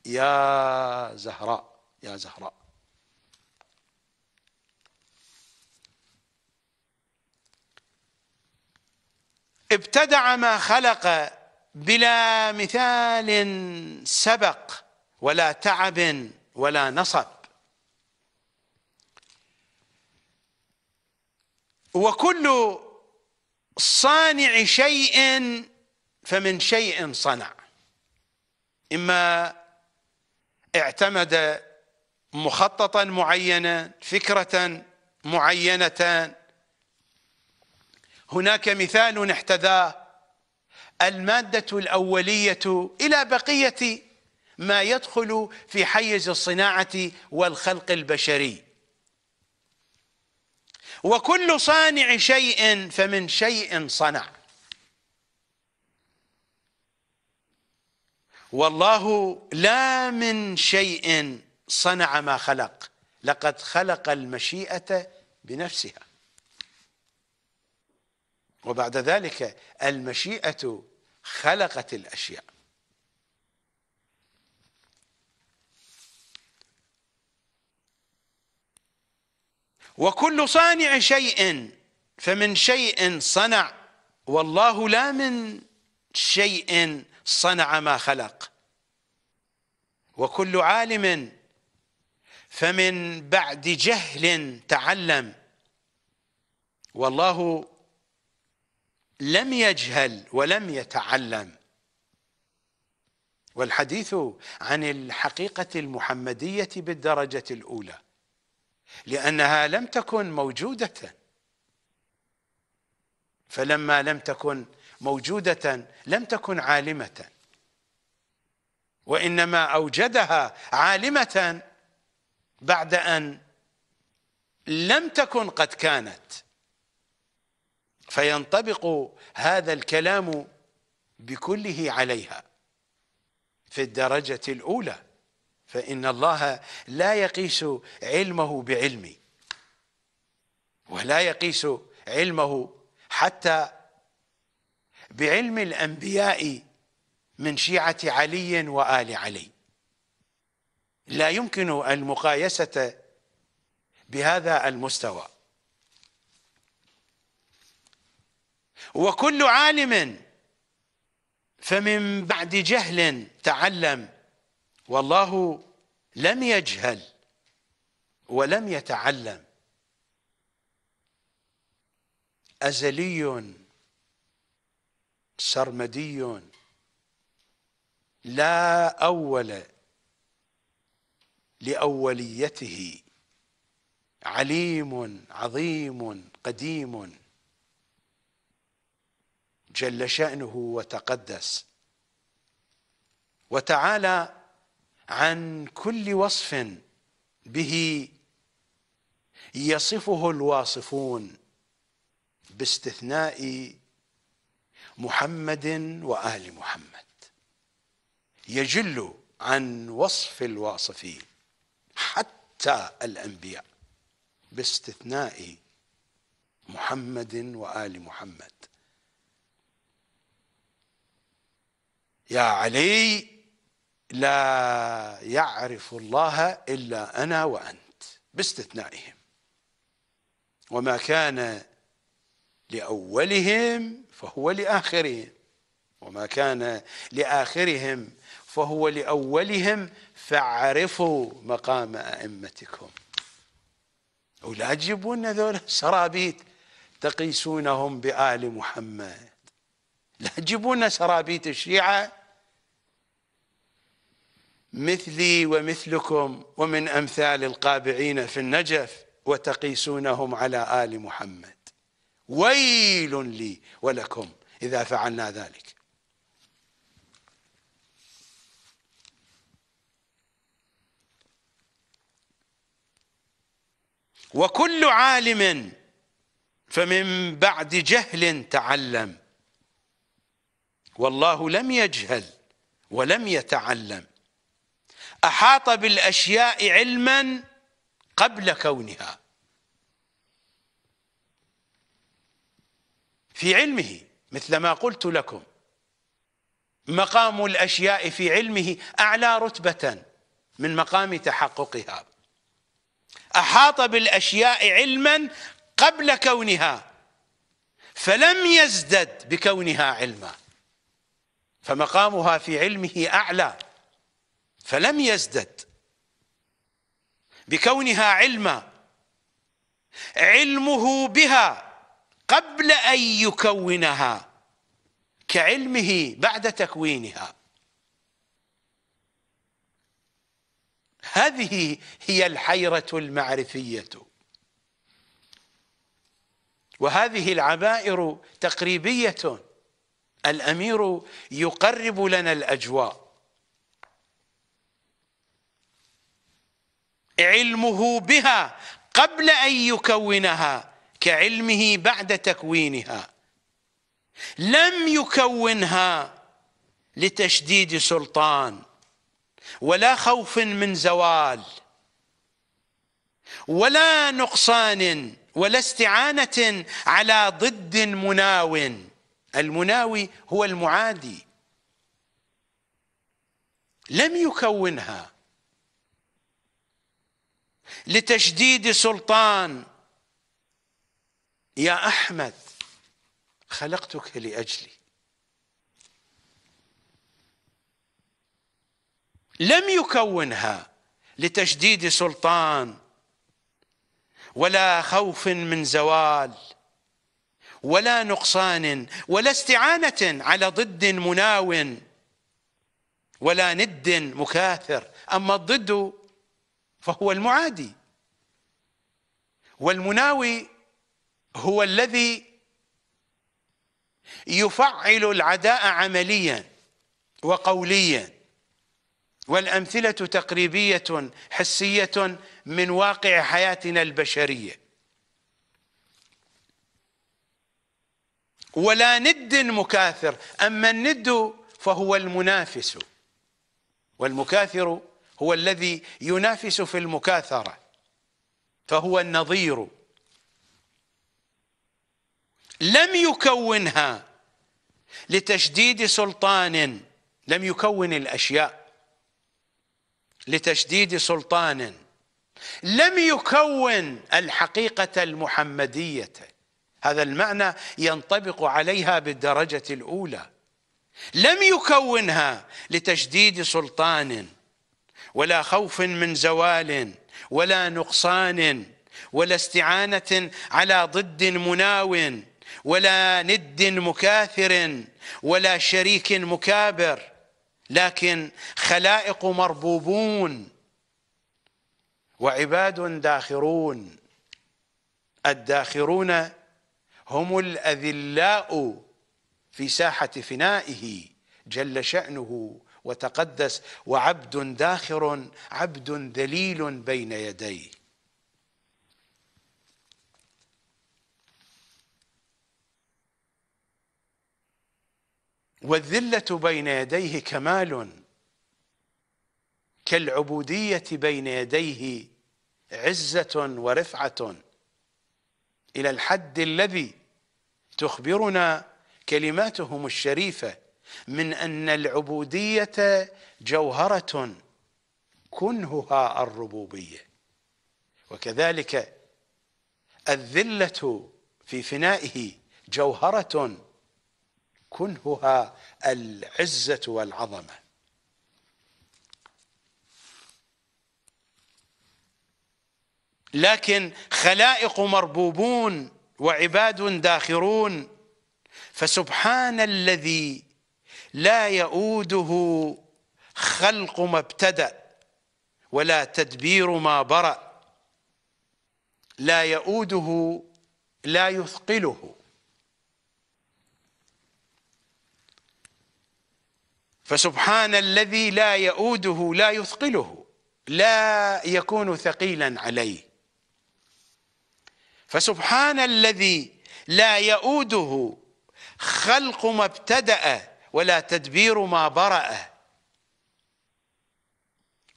يا زهراء يا زهراء ابتدع ما خلق بلا مثال سبق ولا تعب ولا نصب وكل صانع شيء فمن شيء صنع اما اعتمد مخططا معينا فكره معينه هناك مثال احتذاه الماده الاوليه الى بقيه ما يدخل في حيز الصناعه والخلق البشري وكل صانع شيء فمن شيء صنع والله لا من شيء صنع ما خلق لقد خلق المشيئة بنفسها وبعد ذلك المشيئة خلقت الأشياء وكل صانع شيء فمن شيء صنع والله لا من شيء صنع ما خلق وكل عالم فمن بعد جهل تعلم والله لم يجهل ولم يتعلم والحديث عن الحقيقة المحمدية بالدرجة الأولى لأنها لم تكن موجودة فلما لم تكن موجودة لم تكن عالمة وإنما أوجدها عالمة بعد أن لم تكن قد كانت فينطبق هذا الكلام بكله عليها في الدرجة الأولى فإن الله لا يقيس علمه بعلمي ولا يقيس علمه حتى بعلم الأنبياء من شيعة علي وآل علي لا يمكن المقايسة بهذا المستوى وكل عالم فمن بعد جهل تعلم والله لم يجهل ولم يتعلم أزلي سرمدي لا أول لأوليته عليم عظيم قديم جل شأنه وتقدس وتعالى عن كل وصف به يصفه الواصفون باستثناء محمد وآل محمد يجل عن وصف الواصفين حتى الأنبياء باستثناء محمد وآل محمد يا علي لا يعرف الله إلا أنا وأنت باستثنائهم وما كان لأولهم فهو لآخرهم وما كان لآخرهم فهو لأولهم فاعرفوا مقام أئمتكم ولا تجيبون ذولا سرابيت تقيسونهم بآل محمد لا تجيبون سرابيط الشيعة مثلي ومثلكم ومن أمثال القابعين في النجف وتقيسونهم على آل محمد ويل لي ولكم إذا فعلنا ذلك وكل عالم فمن بعد جهل تعلم والله لم يجهل ولم يتعلم أحاط بالأشياء علما قبل كونها في علمه مثل ما قلت لكم مقام الأشياء في علمه أعلى رتبة من مقام تحققها أحاط بالأشياء علما قبل كونها فلم يزدد بكونها علما فمقامها في علمه أعلى فلم يزدد بكونها علما علمه بها قبل ان يكونها كعلمه بعد تكوينها هذه هي الحيره المعرفيه وهذه العبائر تقريبيه الامير يقرب لنا الاجواء علمه بها قبل أن يكونها كعلمه بعد تكوينها لم يكونها لتشديد سلطان ولا خوف من زوال ولا نقصان ولا استعانة على ضد مناو المناوي هو المعادي لم يكونها لتشديد سلطان يا احمد خلقتك لاجلي لم يكونها لتشديد سلطان ولا خوف من زوال ولا نقصان ولا استعانه على ضد مناو ولا ند مكاثر اما الضد فهو المعادي والمناوي هو الذي يفعل العداء عمليا وقوليا والأمثلة تقريبية حسية من واقع حياتنا البشرية ولا ند مكاثر أما الند فهو المنافس والمكاثر هو الذي ينافس في المكاثرة فهو النظير لم يكونها لتشديد سلطان لم يكون الأشياء لتشديد سلطان لم يكون الحقيقة المحمدية هذا المعنى ينطبق عليها بالدرجة الأولى لم يكونها لتشديد سلطان ولا خوف من زوال ولا نقصان ولا استعانة على ضد مناو ولا ند مكاثر ولا شريك مكابر لكن خلائق مربوبون وعباد داخرون الداخرون هم الأذلاء في ساحة فنائه جل شأنه وتقدس وعبد داخر عبد ذليل بين يديه والذله بين يديه كمال كالعبوديه بين يديه عزه ورفعه الى الحد الذي تخبرنا كلماتهم الشريفه من ان العبوديه جوهره كنهها الربوبيه وكذلك الذله في فنائه جوهره كنهها العزه والعظمه لكن خلائق مربوبون وعباد داخرون فسبحان الذي لا يؤوده خلق ما ابتدأ ولا تدبير ما برأ لا يؤوده لا يثقله فسبحان الذي لا يؤوده لا يثقله لا يكون ثقيلا عليه فسبحان الذي لا يؤوده خلق ما ابتدأ ولا تدبير ما برأ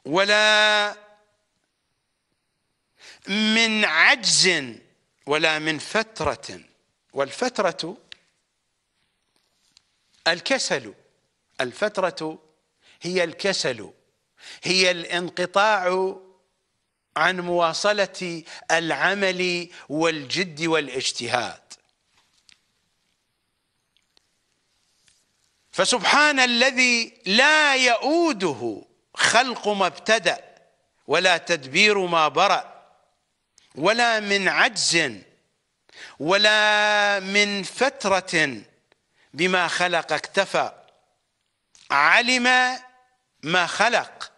ولا من عجز ولا من فترة والفترة الكسل الفترة هي الكسل هي الانقطاع عن مواصلة العمل والجد والاجتهاد فسبحان الذي لا يؤوده خلق ما ابتدأ ولا تدبير ما برأ ولا من عجز ولا من فترة بما خلق اكتفى علم ما خلق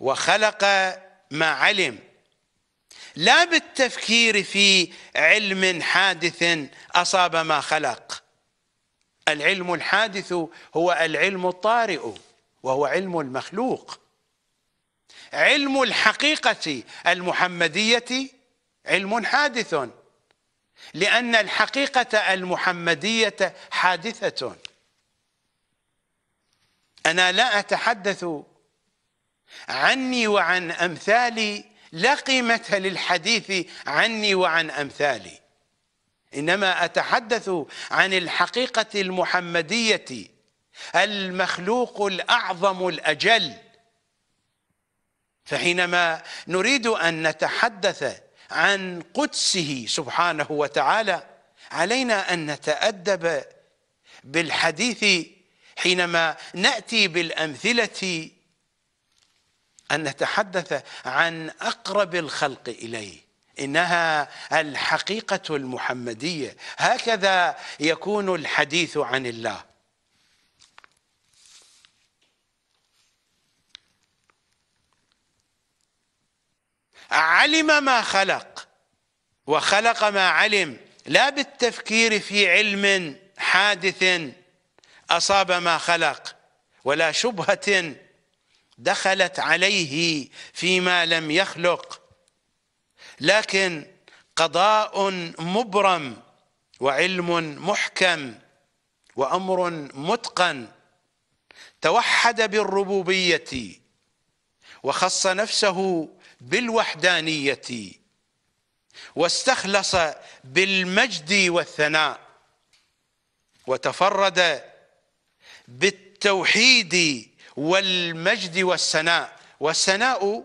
وخلق ما علم لا بالتفكير في علم حادث أصاب ما خلق العلم الحادث هو العلم الطارئ وهو علم المخلوق علم الحقيقة المحمدية علم حادث لأن الحقيقة المحمدية حادثة أنا لا أتحدث عني وعن أمثالي لا قيمة للحديث عني وعن أمثالي إنما أتحدث عن الحقيقة المحمدية المخلوق الأعظم الأجل فحينما نريد أن نتحدث عن قدسه سبحانه وتعالى علينا أن نتأدب بالحديث حينما نأتي بالأمثلة أن نتحدث عن أقرب الخلق إليه انها الحقيقه المحمديه هكذا يكون الحديث عن الله علم ما خلق وخلق ما علم لا بالتفكير في علم حادث اصاب ما خلق ولا شبهه دخلت عليه فيما لم يخلق لكن قضاء مبرم وعلم محكم وامر متقن توحد بالربوبيه وخص نفسه بالوحدانيه واستخلص بالمجد والثناء وتفرد بالتوحيد والمجد والسناء والسناء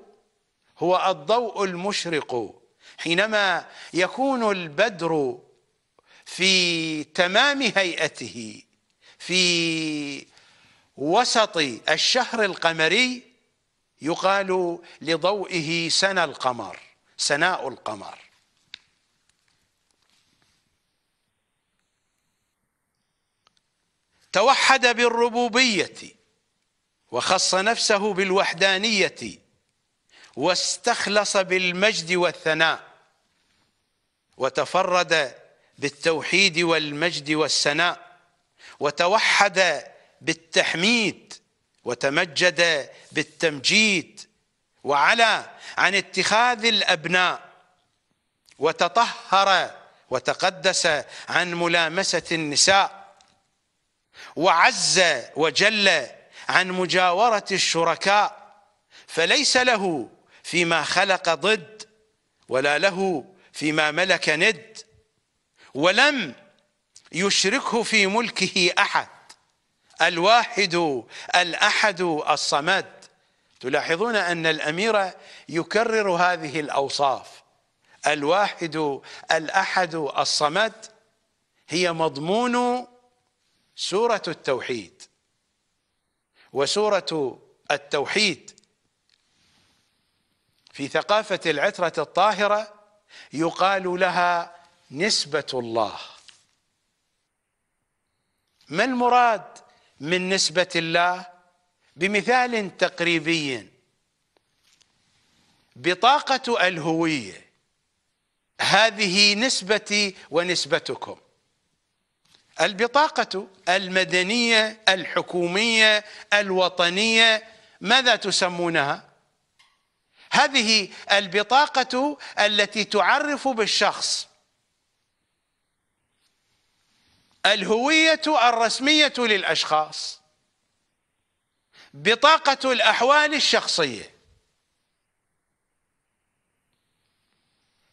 هو الضوء المشرق حينما يكون البدر في تمام هيئته في وسط الشهر القمري يقال لضوئه سنى القمر سناء القمر توحد بالربوبية وخص نفسه بالوحدانية واستخلص بالمجد والثناء وتفرد بالتوحيد والمجد والسناء وتوحد بالتحميد وتمجد بالتمجيد وعلى عن اتخاذ الابناء وتطهر وتقدس عن ملامسه النساء وعز وجل عن مجاوره الشركاء فليس له فيما خلق ضد ولا له فيما ملك ند ولم يشركه في ملكه احد الواحد الاحد الصمد تلاحظون ان الامير يكرر هذه الاوصاف الواحد الاحد الصمد هي مضمون سوره التوحيد وسوره التوحيد في ثقافه العتره الطاهره يقال لها نسبة الله ما المراد من نسبة الله بمثال تقريبي بطاقة الهوية هذه نسبتي ونسبتكم البطاقة المدنية الحكومية الوطنية ماذا تسمونها؟ هذه البطاقة التي تعرف بالشخص الهوية الرسمية للأشخاص بطاقة الأحوال الشخصية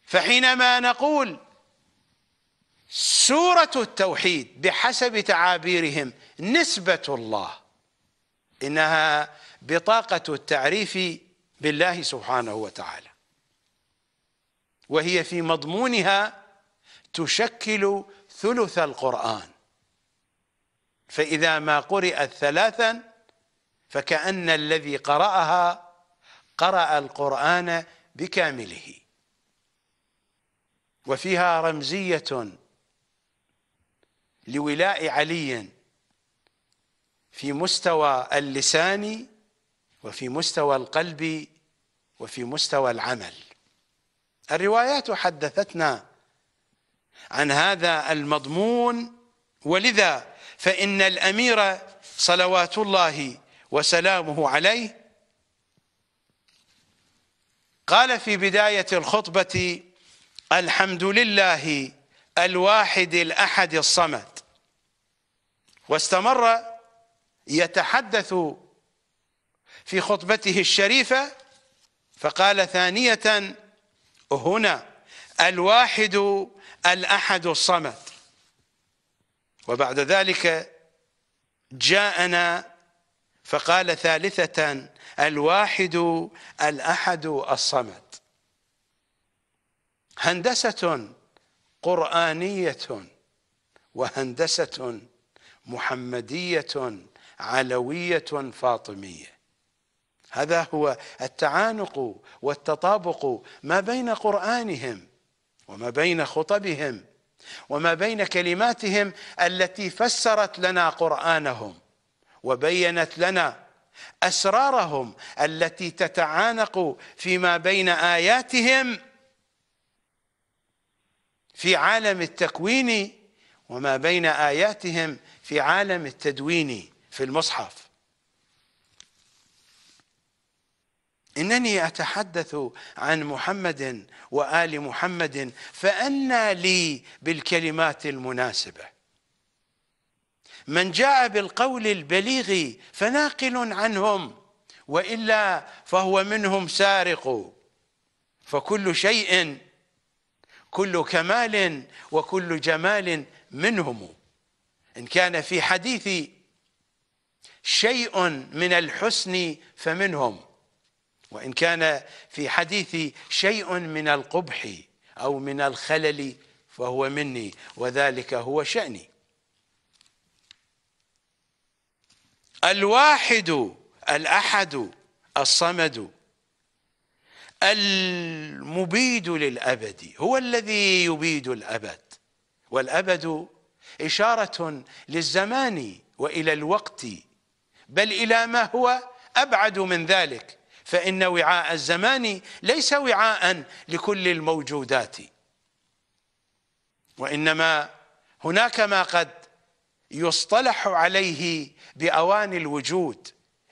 فحينما نقول سورة التوحيد بحسب تعابيرهم نسبة الله إنها بطاقة التعريف بالله سبحانه وتعالى وهي في مضمونها تشكل ثلث القرآن فإذا ما قرأت ثلاثا فكأن الذي قرأها قرأ القرآن بكامله وفيها رمزية لولاء علي في مستوى اللسان وفي مستوى القلب وفي مستوى العمل الروايات حدثتنا عن هذا المضمون ولذا فإن الأمير صلوات الله وسلامه عليه قال في بداية الخطبة الحمد لله الواحد الأحد الصمد واستمر يتحدث في خطبته الشريفة فقال ثانية هنا الواحد الأحد الصمد وبعد ذلك جاءنا فقال ثالثة الواحد الأحد الصمد هندسة قرآنية وهندسة محمدية علوية فاطمية هذا هو التعانق والتطابق ما بين قرآنهم وما بين خطبهم وما بين كلماتهم التي فسرت لنا قرآنهم وبينت لنا أسرارهم التي تتعانق فيما بين آياتهم في عالم التكوين وما بين آياتهم في عالم التدوين في المصحف انني اتحدث عن محمد وال محمد فانى لي بالكلمات المناسبه من جاء بالقول البليغ فناقل عنهم والا فهو منهم سارق فكل شيء كل كمال وكل جمال منهم ان كان في حديثي شيء من الحسن فمنهم وإن كان في حديثي شيء من القبح أو من الخلل فهو مني وذلك هو شأني الواحد الأحد الصمد المبيد للأبد هو الذي يبيد الأبد والأبد إشارة للزمان وإلى الوقت بل إلى ما هو أبعد من ذلك فإن وعاء الزمان ليس وعاء لكل الموجودات وإنما هناك ما قد يصطلح عليه بأوان الوجود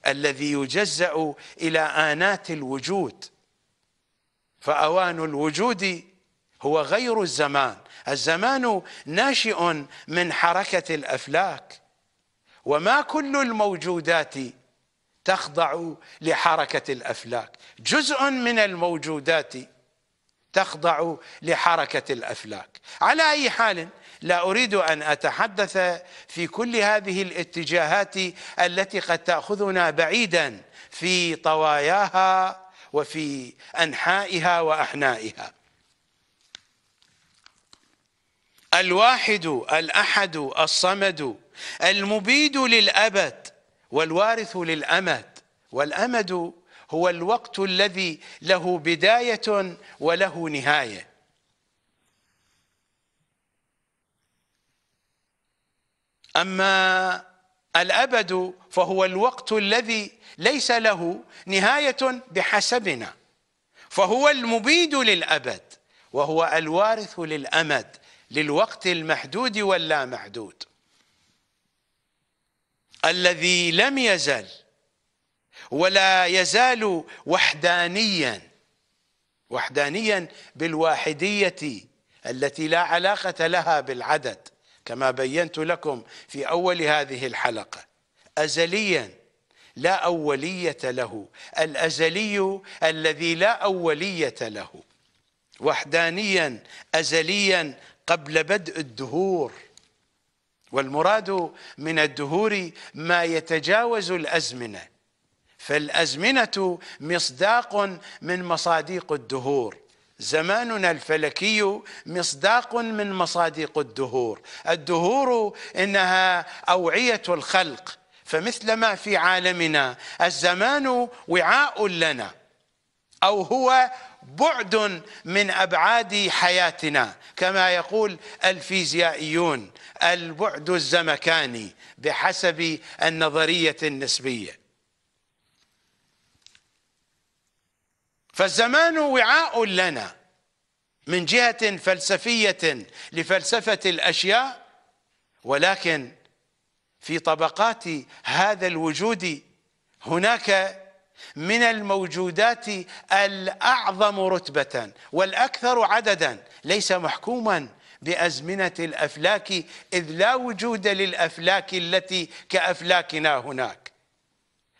الذي يجزأ إلى آنات الوجود فأوان الوجود هو غير الزمان الزمان ناشئ من حركة الأفلاك وما كل الموجودات تخضع لحركة الأفلاك جزء من الموجودات تخضع لحركة الأفلاك على أي حال لا أريد أن أتحدث في كل هذه الاتجاهات التي قد تأخذنا بعيدا في طواياها وفي أنحائها وأحنائها الواحد الأحد الصمد المبيد للأبد والوارث للأمد والأمد هو الوقت الذي له بداية وله نهاية أما الأبد فهو الوقت الذي ليس له نهاية بحسبنا فهو المبيد للأبد وهو الوارث للأمد للوقت المحدود واللا محدود الذي لم يزل ولا يزال وحدانيا وحدانيا بالواحدية التي لا علاقة لها بالعدد كما بينت لكم في أول هذه الحلقة أزليا لا أولية له الأزلي الذي لا أولية له وحدانيا أزليا قبل بدء الدهور والمراد من الدهور ما يتجاوز الازمنه فالازمنه مصداق من مصاديق الدهور زماننا الفلكي مصداق من مصاديق الدهور الدهور انها اوعيه الخلق فمثلما في عالمنا الزمان وعاء لنا او هو بعد من ابعاد حياتنا كما يقول الفيزيائيون البعد الزمكاني بحسب النظرية النسبية فالزمان وعاء لنا من جهة فلسفية لفلسفة الأشياء ولكن في طبقات هذا الوجود هناك من الموجودات الأعظم رتبة والأكثر عددا ليس محكوما بأزمنة الأفلاك إذ لا وجود للأفلاك التي كأفلاكنا هناك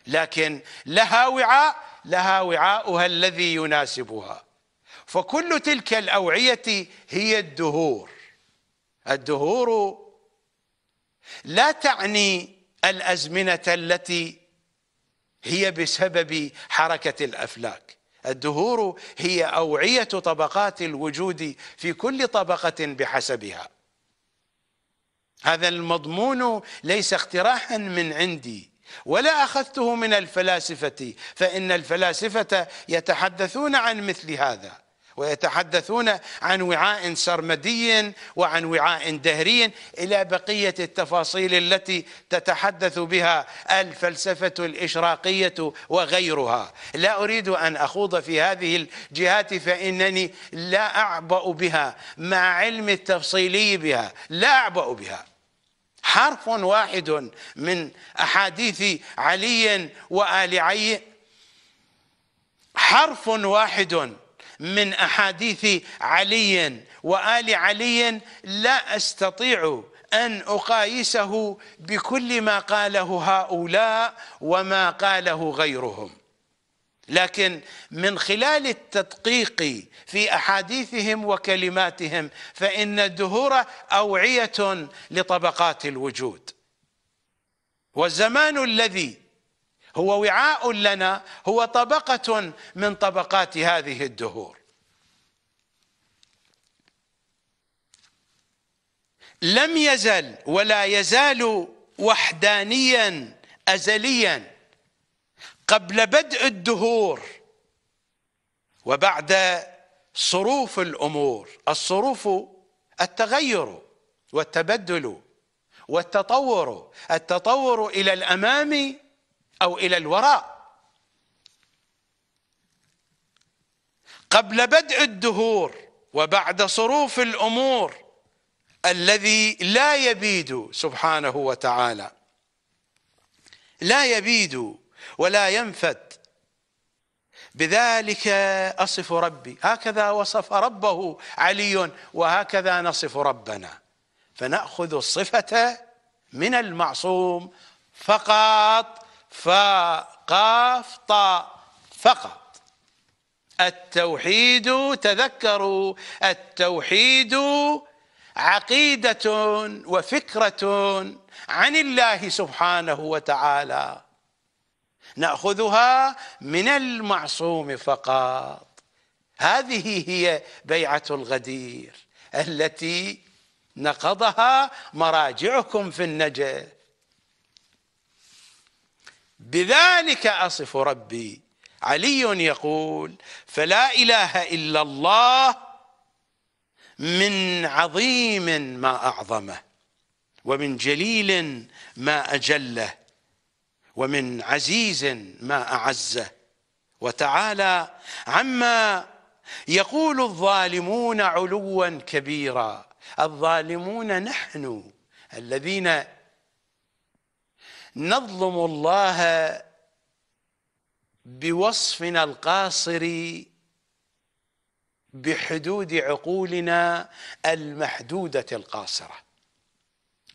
لكن لها وعاء لها وعاؤها الذي يناسبها فكل تلك الأوعية هي الدهور الدهور لا تعني الأزمنة التي هي بسبب حركة الأفلاك الدهور هي أوعية طبقات الوجود في كل طبقة بحسبها هذا المضمون ليس اقتراحا من عندي ولا أخذته من الفلاسفة فإن الفلاسفة يتحدثون عن مثل هذا ويتحدثون عن وعاء سرمدي وعن وعاء دهري إلى بقية التفاصيل التي تتحدث بها الفلسفة الإشراقية وغيرها لا أريد أن أخوض في هذه الجهات فإنني لا أعبأ بها مع علم التفصيلي بها لا أعبأ بها حرف واحد من أحاديث علي وآل عي حرف واحد من أحاديث علي وآل علي لا أستطيع أن أقايسه بكل ما قاله هؤلاء وما قاله غيرهم لكن من خلال التدقيق في أحاديثهم وكلماتهم فإن الدهور أوعية لطبقات الوجود والزمان الذي هو وعاء لنا هو طبقة من طبقات هذه الدهور لم يزل ولا يزال وحدانيا أزليا قبل بدء الدهور وبعد صروف الأمور الصروف التغير والتبدل والتطور التطور إلى الأمام أو إلى الوراء قبل بدء الدهور وبعد صروف الأمور الذي لا يبيد سبحانه وتعالى لا يبيد ولا ينفد بذلك أصف ربي هكذا وصف ربه علي وهكذا نصف ربنا فنأخذ الصفة من المعصوم فقط فقاف طاء فقط التوحيد تذكروا التوحيد عقيدة وفكرة عن الله سبحانه وتعالى نأخذها من المعصوم فقط هذه هي بيعة الغدير التي نقضها مراجعكم في النجف بذلك أصف ربي علي يقول فلا إله إلا الله من عظيم ما أعظمه ومن جليل ما أجله ومن عزيز ما أعزه وتعالى عما يقول الظالمون علوا كبيرا الظالمون نحن الذين نظلم الله بوصفنا القاصر بحدود عقولنا المحدودة القاصرة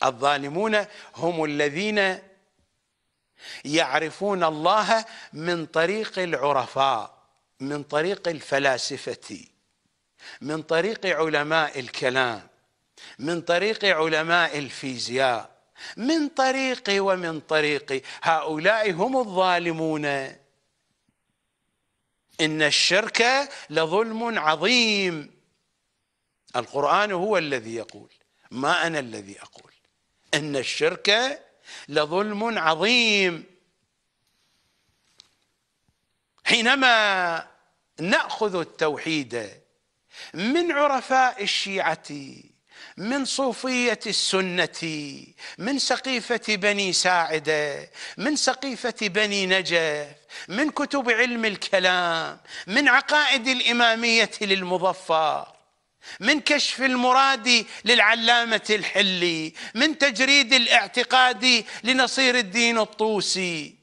الظالمون هم الذين يعرفون الله من طريق العرفاء من طريق الفلاسفة من طريق علماء الكلام من طريق علماء الفيزياء من طريق ومن طريق هؤلاء هم الظالمون إن الشرك لظلم عظيم القرآن هو الذي يقول ما أنا الذي أقول إن الشرك لظلم عظيم حينما نأخذ التوحيد من عرفاء الشيعة من صوفية السنة من سقيفة بني ساعدة من سقيفة بني نجف من كتب علم الكلام من عقائد الإمامية للمظفر من كشف المراد للعلامة الحلي من تجريد الاعتقاد لنصير الدين الطوسي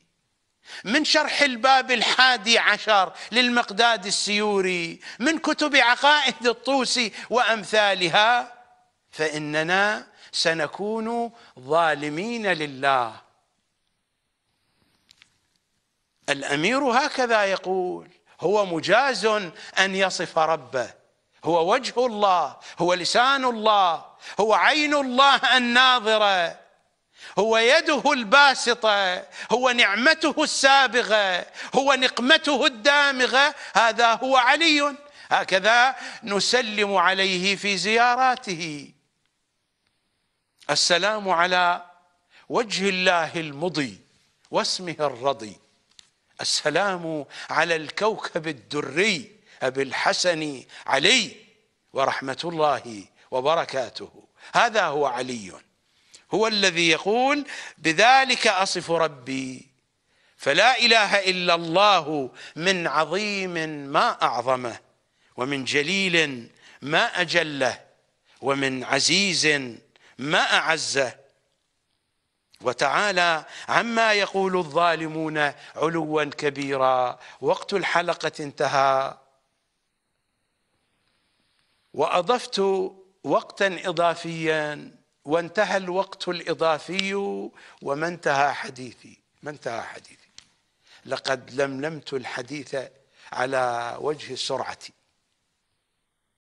من شرح الباب الحادي عشر للمقداد السيوري من كتب عقائد الطوسي وأمثالها فإننا سنكون ظالمين لله الامير هكذا يقول هو مجاز ان يصف ربه هو وجه الله هو لسان الله هو عين الله الناظره هو يده الباسطه هو نعمته السابغه هو نقمته الدامغه هذا هو علي هكذا نسلم عليه في زياراته السلام على وجه الله المضي واسمه الرضي السلام على الكوكب الدري أبي الحسن علي ورحمة الله وبركاته هذا هو علي هو الذي يقول بذلك أصف ربي فلا إله إلا الله من عظيم ما أعظمه ومن جليل ما أجله ومن عزيز ما أعزه وتعالى عما يقول الظالمون علوا كبيرا وقت الحلقة انتهى وأضفت وقتا إضافيا وانتهى الوقت الإضافي وما انتهى حديثي ما انتهى حديثي لقد لملمت الحديث على وجه السرعه